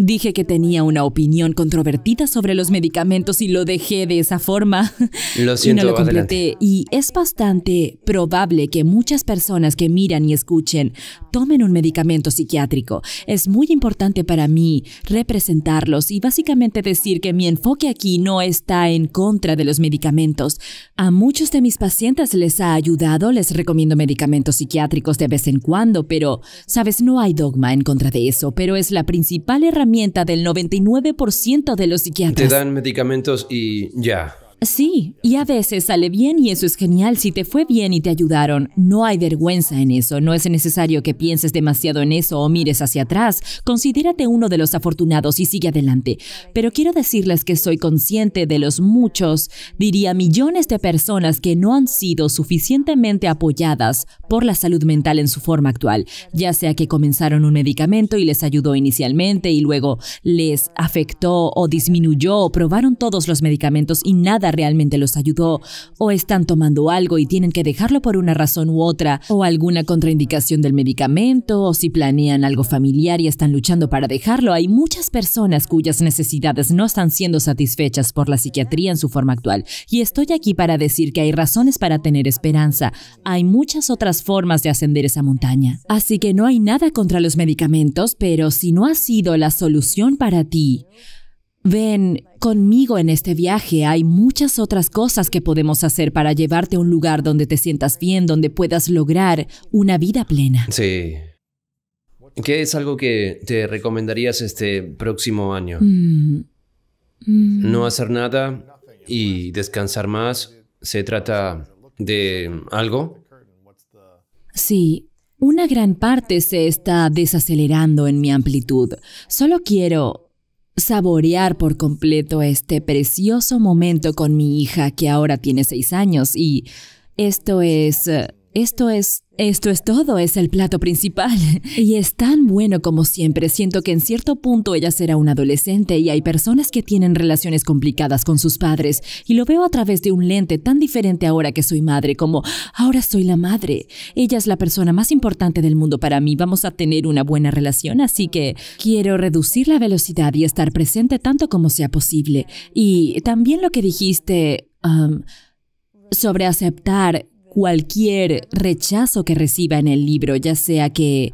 Dije que tenía una opinión controvertida sobre los medicamentos y lo dejé de esa forma. Lo siento, lo completé. Adelante. Y es bastante probable que muchas personas que miran y escuchen tomen un medicamento psiquiátrico. Es muy importante para mí representarlos y básicamente decir que mi enfoque aquí no está en contra de los medicamentos. A muchos de mis pacientes les ha ayudado, les recomiendo medicamentos psiquiátricos de vez en cuando, pero, sabes, no hay dogma en contra de eso, pero es la principal herramienta del 99% de los psiquiatras. Te dan medicamentos y ya. Sí, y a veces sale bien y eso es genial si te fue bien y te ayudaron. No hay vergüenza en eso, no es necesario que pienses demasiado en eso o mires hacia atrás. Considérate uno de los afortunados y sigue adelante. Pero quiero decirles que soy consciente de los muchos, diría millones de personas que no han sido suficientemente apoyadas por la salud mental en su forma actual, ya sea que comenzaron un medicamento y les ayudó inicialmente y luego les afectó o disminuyó o probaron todos los medicamentos y nada realmente los ayudó, o están tomando algo y tienen que dejarlo por una razón u otra, o alguna contraindicación del medicamento, o si planean algo familiar y están luchando para dejarlo. Hay muchas personas cuyas necesidades no están siendo satisfechas por la psiquiatría en su forma actual, y estoy aquí para decir que hay razones para tener esperanza. Hay muchas otras formas de ascender esa montaña. Así que no hay nada contra los medicamentos, pero si no ha sido la solución para ti, Ven conmigo en este viaje, hay muchas otras cosas que podemos hacer para llevarte a un lugar donde te sientas bien, donde puedas lograr una vida plena. Sí. ¿Qué es algo que te recomendarías este próximo año? Mm. Mm. No hacer nada y descansar más. ¿Se trata de algo? Sí, una gran parte se está desacelerando en mi amplitud. Solo quiero saborear por completo este precioso momento con mi hija que ahora tiene seis años y esto es eh, esto es, esto es todo, es el plato principal. Y es tan bueno como siempre. Siento que en cierto punto ella será una adolescente y hay personas que tienen relaciones complicadas con sus padres. Y lo veo a través de un lente tan diferente ahora que soy madre, como ahora soy la madre. Ella es la persona más importante del mundo para mí. Vamos a tener una buena relación, así que quiero reducir la velocidad y estar presente tanto como sea posible. Y también lo que dijiste... Um, sobre aceptar cualquier rechazo que reciba en el libro, ya sea que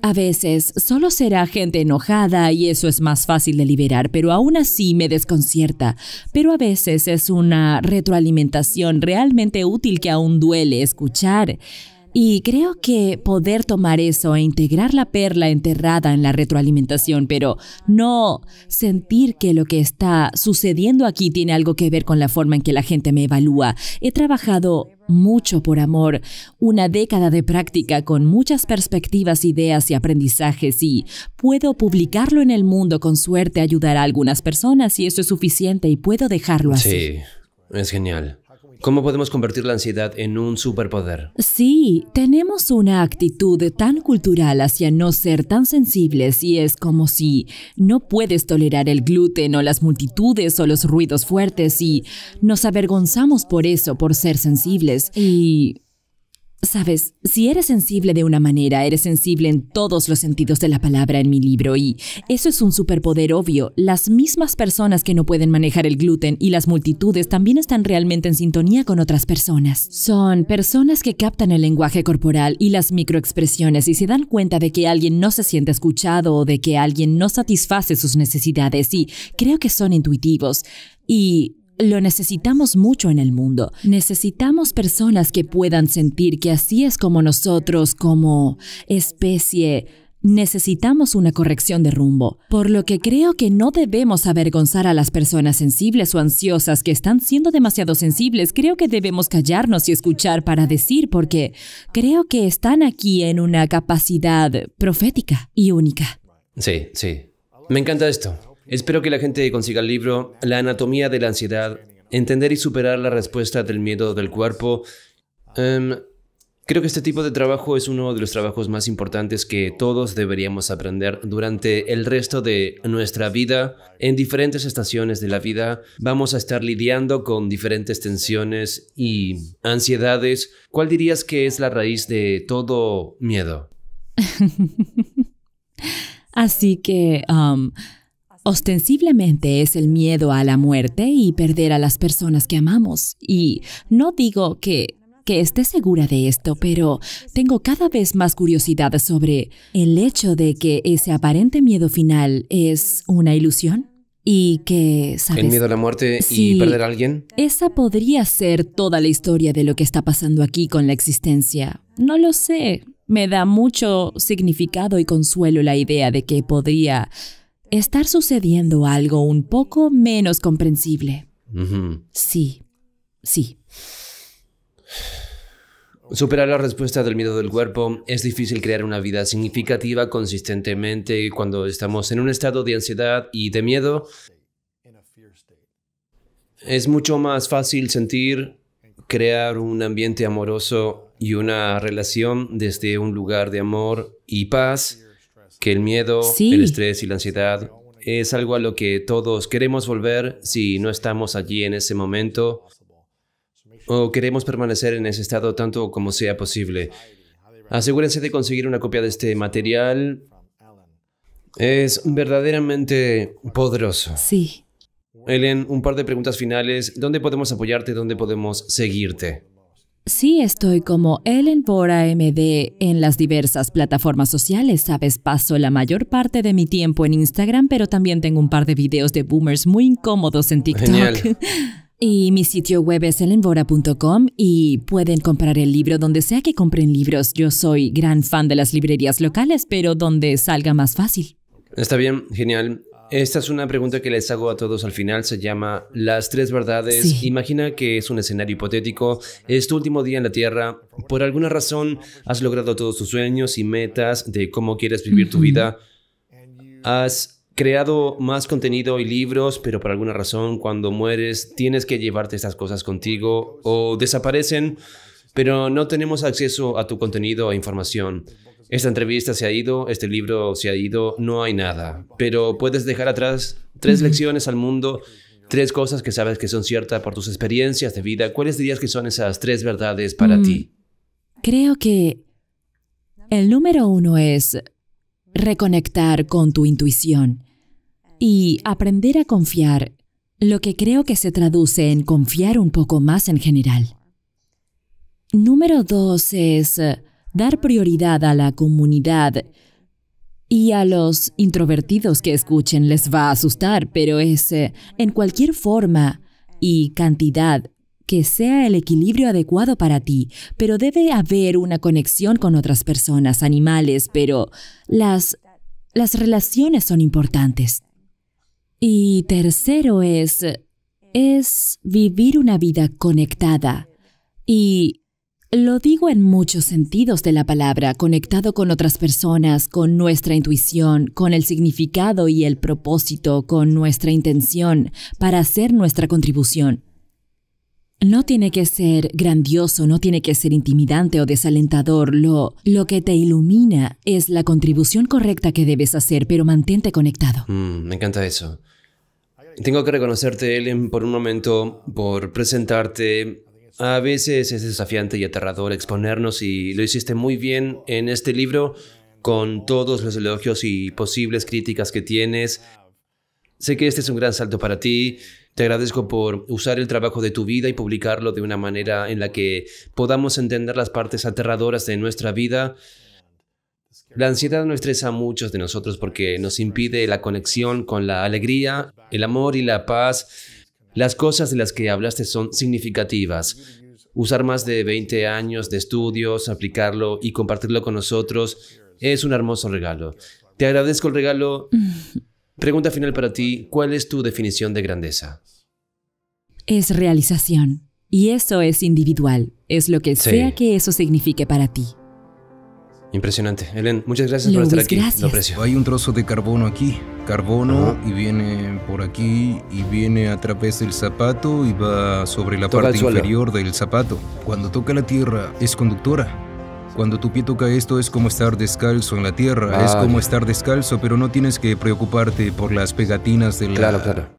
a veces solo será gente enojada y eso es más fácil de liberar, pero aún así me desconcierta. Pero a veces es una retroalimentación realmente útil que aún duele escuchar. Y creo que poder tomar eso e integrar la perla enterrada en la retroalimentación, pero no sentir que lo que está sucediendo aquí tiene algo que ver con la forma en que la gente me evalúa. He trabajado mucho por amor, una década de práctica con muchas perspectivas, ideas y aprendizajes y puedo publicarlo en el mundo con suerte ayudar a algunas personas y eso es suficiente y puedo dejarlo así. Sí, es genial. ¿Cómo podemos convertir la ansiedad en un superpoder? Sí, tenemos una actitud tan cultural hacia no ser tan sensibles y es como si no puedes tolerar el gluten o las multitudes o los ruidos fuertes y nos avergonzamos por eso, por ser sensibles y Sabes, si eres sensible de una manera, eres sensible en todos los sentidos de la palabra en mi libro y eso es un superpoder obvio. Las mismas personas que no pueden manejar el gluten y las multitudes también están realmente en sintonía con otras personas. Son personas que captan el lenguaje corporal y las microexpresiones y se dan cuenta de que alguien no se siente escuchado o de que alguien no satisface sus necesidades y creo que son intuitivos. Y lo necesitamos mucho en el mundo. Necesitamos personas que puedan sentir que así es como nosotros, como especie, necesitamos una corrección de rumbo, por lo que creo que no debemos avergonzar a las personas sensibles o ansiosas que están siendo demasiado sensibles. Creo que debemos callarnos y escuchar para decir porque creo que están aquí en una capacidad profética y única. Sí, sí. Me encanta esto. Espero que la gente consiga el libro La anatomía de la ansiedad, entender y superar la respuesta del miedo del cuerpo. Em, creo que este tipo de trabajo es uno de los trabajos más importantes que todos deberíamos aprender durante el resto de nuestra vida. En diferentes estaciones de la vida vamos a estar lidiando con diferentes tensiones y ansiedades. ¿Cuál dirías que es la raíz de todo miedo? Así que... Um, Ostensiblemente es el miedo a la muerte y perder a las personas que amamos. Y no digo que, que esté segura de esto, pero tengo cada vez más curiosidad sobre el hecho de que ese aparente miedo final es una ilusión y que, ¿sabes? El miedo a la muerte y perder a alguien. Esa podría ser toda la historia de lo que está pasando aquí con la existencia. No lo sé. Me da mucho significado y consuelo la idea de que podría estar sucediendo algo un poco menos comprensible. Sí, sí. Superar la respuesta del miedo del cuerpo es difícil crear una vida significativa consistentemente cuando estamos en un estado de ansiedad y de miedo. Es mucho más fácil sentir, crear un ambiente amoroso y una relación desde un lugar de amor y paz que el miedo, el estrés y la ansiedad es algo a lo que todos queremos volver si no estamos allí en ese momento o queremos permanecer en ese estado tanto como sea posible. Asegúrense de conseguir una copia de este material. Es verdaderamente poderoso. Sí. Ellen, un par de preguntas finales. ¿Dónde podemos apoyarte? ¿Dónde podemos seguirte? Sí estoy como Ellen Bora MD en las diversas plataformas sociales, sabes, paso la mayor parte de mi tiempo en Instagram, pero también tengo un par de videos de boomers muy incómodos en TikTok. Y mi sitio web es ellenbora.com y pueden comprar el libro donde sea que compren libros. Yo soy gran fan de las librerías locales, pero donde salga más fácil. Está bien, genial. Esta es una pregunta que les hago a todos al final, se llama Las tres verdades. Imagina que es un escenario hipotético, es tu último día en la Tierra, por alguna razón has logrado todos tus sueños y metas de cómo quieres vivir tu vida, has creado más contenido y libros, pero por alguna razón cuando mueres tienes que llevarte estas cosas contigo o desaparecen, pero no tenemos acceso a tu contenido e información. Esta entrevista se ha ido, este libro se ha ido, no hay nada. Pero puedes dejar atrás tres lecciones al mundo, tres cosas que sabes que son ciertas por tus experiencias de vida. ¿Cuáles dirías que son esas tres verdades para mm, ti? Creo que el número uno es reconectar con tu intuición y aprender a confiar, lo que creo que se traduce en confiar un poco más en general. Número dos es dar prioridad a la comunidad. Y a los introvertidos que escuchen les va a asustar, pero es, eh, en cualquier forma y cantidad, que sea el equilibrio adecuado para ti, pero debe haber una conexión con otras personas, animales, pero las, las relaciones son importantes. Y tercero es, es vivir una vida conectada. Y lo digo en muchos sentidos de la palabra, conectado con otras personas, con nuestra intuición, con el significado y el propósito, con nuestra intención para hacer nuestra contribución. No tiene que ser grandioso, no tiene que ser intimidante o desalentador, lo, lo que te ilumina es la contribución correcta que debes hacer, pero mantente conectado. Mm, me encanta eso. Tengo que reconocerte, Ellen, por un momento, por presentarte a veces es desafiante y aterrador exponernos y lo hiciste muy bien en este libro con todos los elogios y posibles críticas que tienes. Sé que este es un gran salto para ti. Te agradezco por usar el trabajo de tu vida y publicarlo de una manera en la que podamos entender las partes aterradoras de nuestra vida. La ansiedad no estresa a muchos de nosotros porque nos impide la conexión con la alegría, el amor y la paz las cosas de las que hablaste son significativas. Usar más de 20 años de estudios, aplicarlo y compartirlo con nosotros es un hermoso regalo. Te agradezco el regalo. Pregunta final para ti, ¿cuál es tu definición de grandeza? Es realización. Y eso es individual, es lo que sea que eso signifique para ti. Impresionante. Helen, muchas gracias por estar aquí. Hay un trozo de carbono aquí. Carbono y viene por aquí y viene a través del zapato y va sobre la parte inferior del zapato. Cuando toca la tierra es conductora. Cuando tu pie toca esto es como estar descalzo en la tierra, es como estar descalzo, pero no tienes que preocuparte por las pegatinas de la... Claro, claro.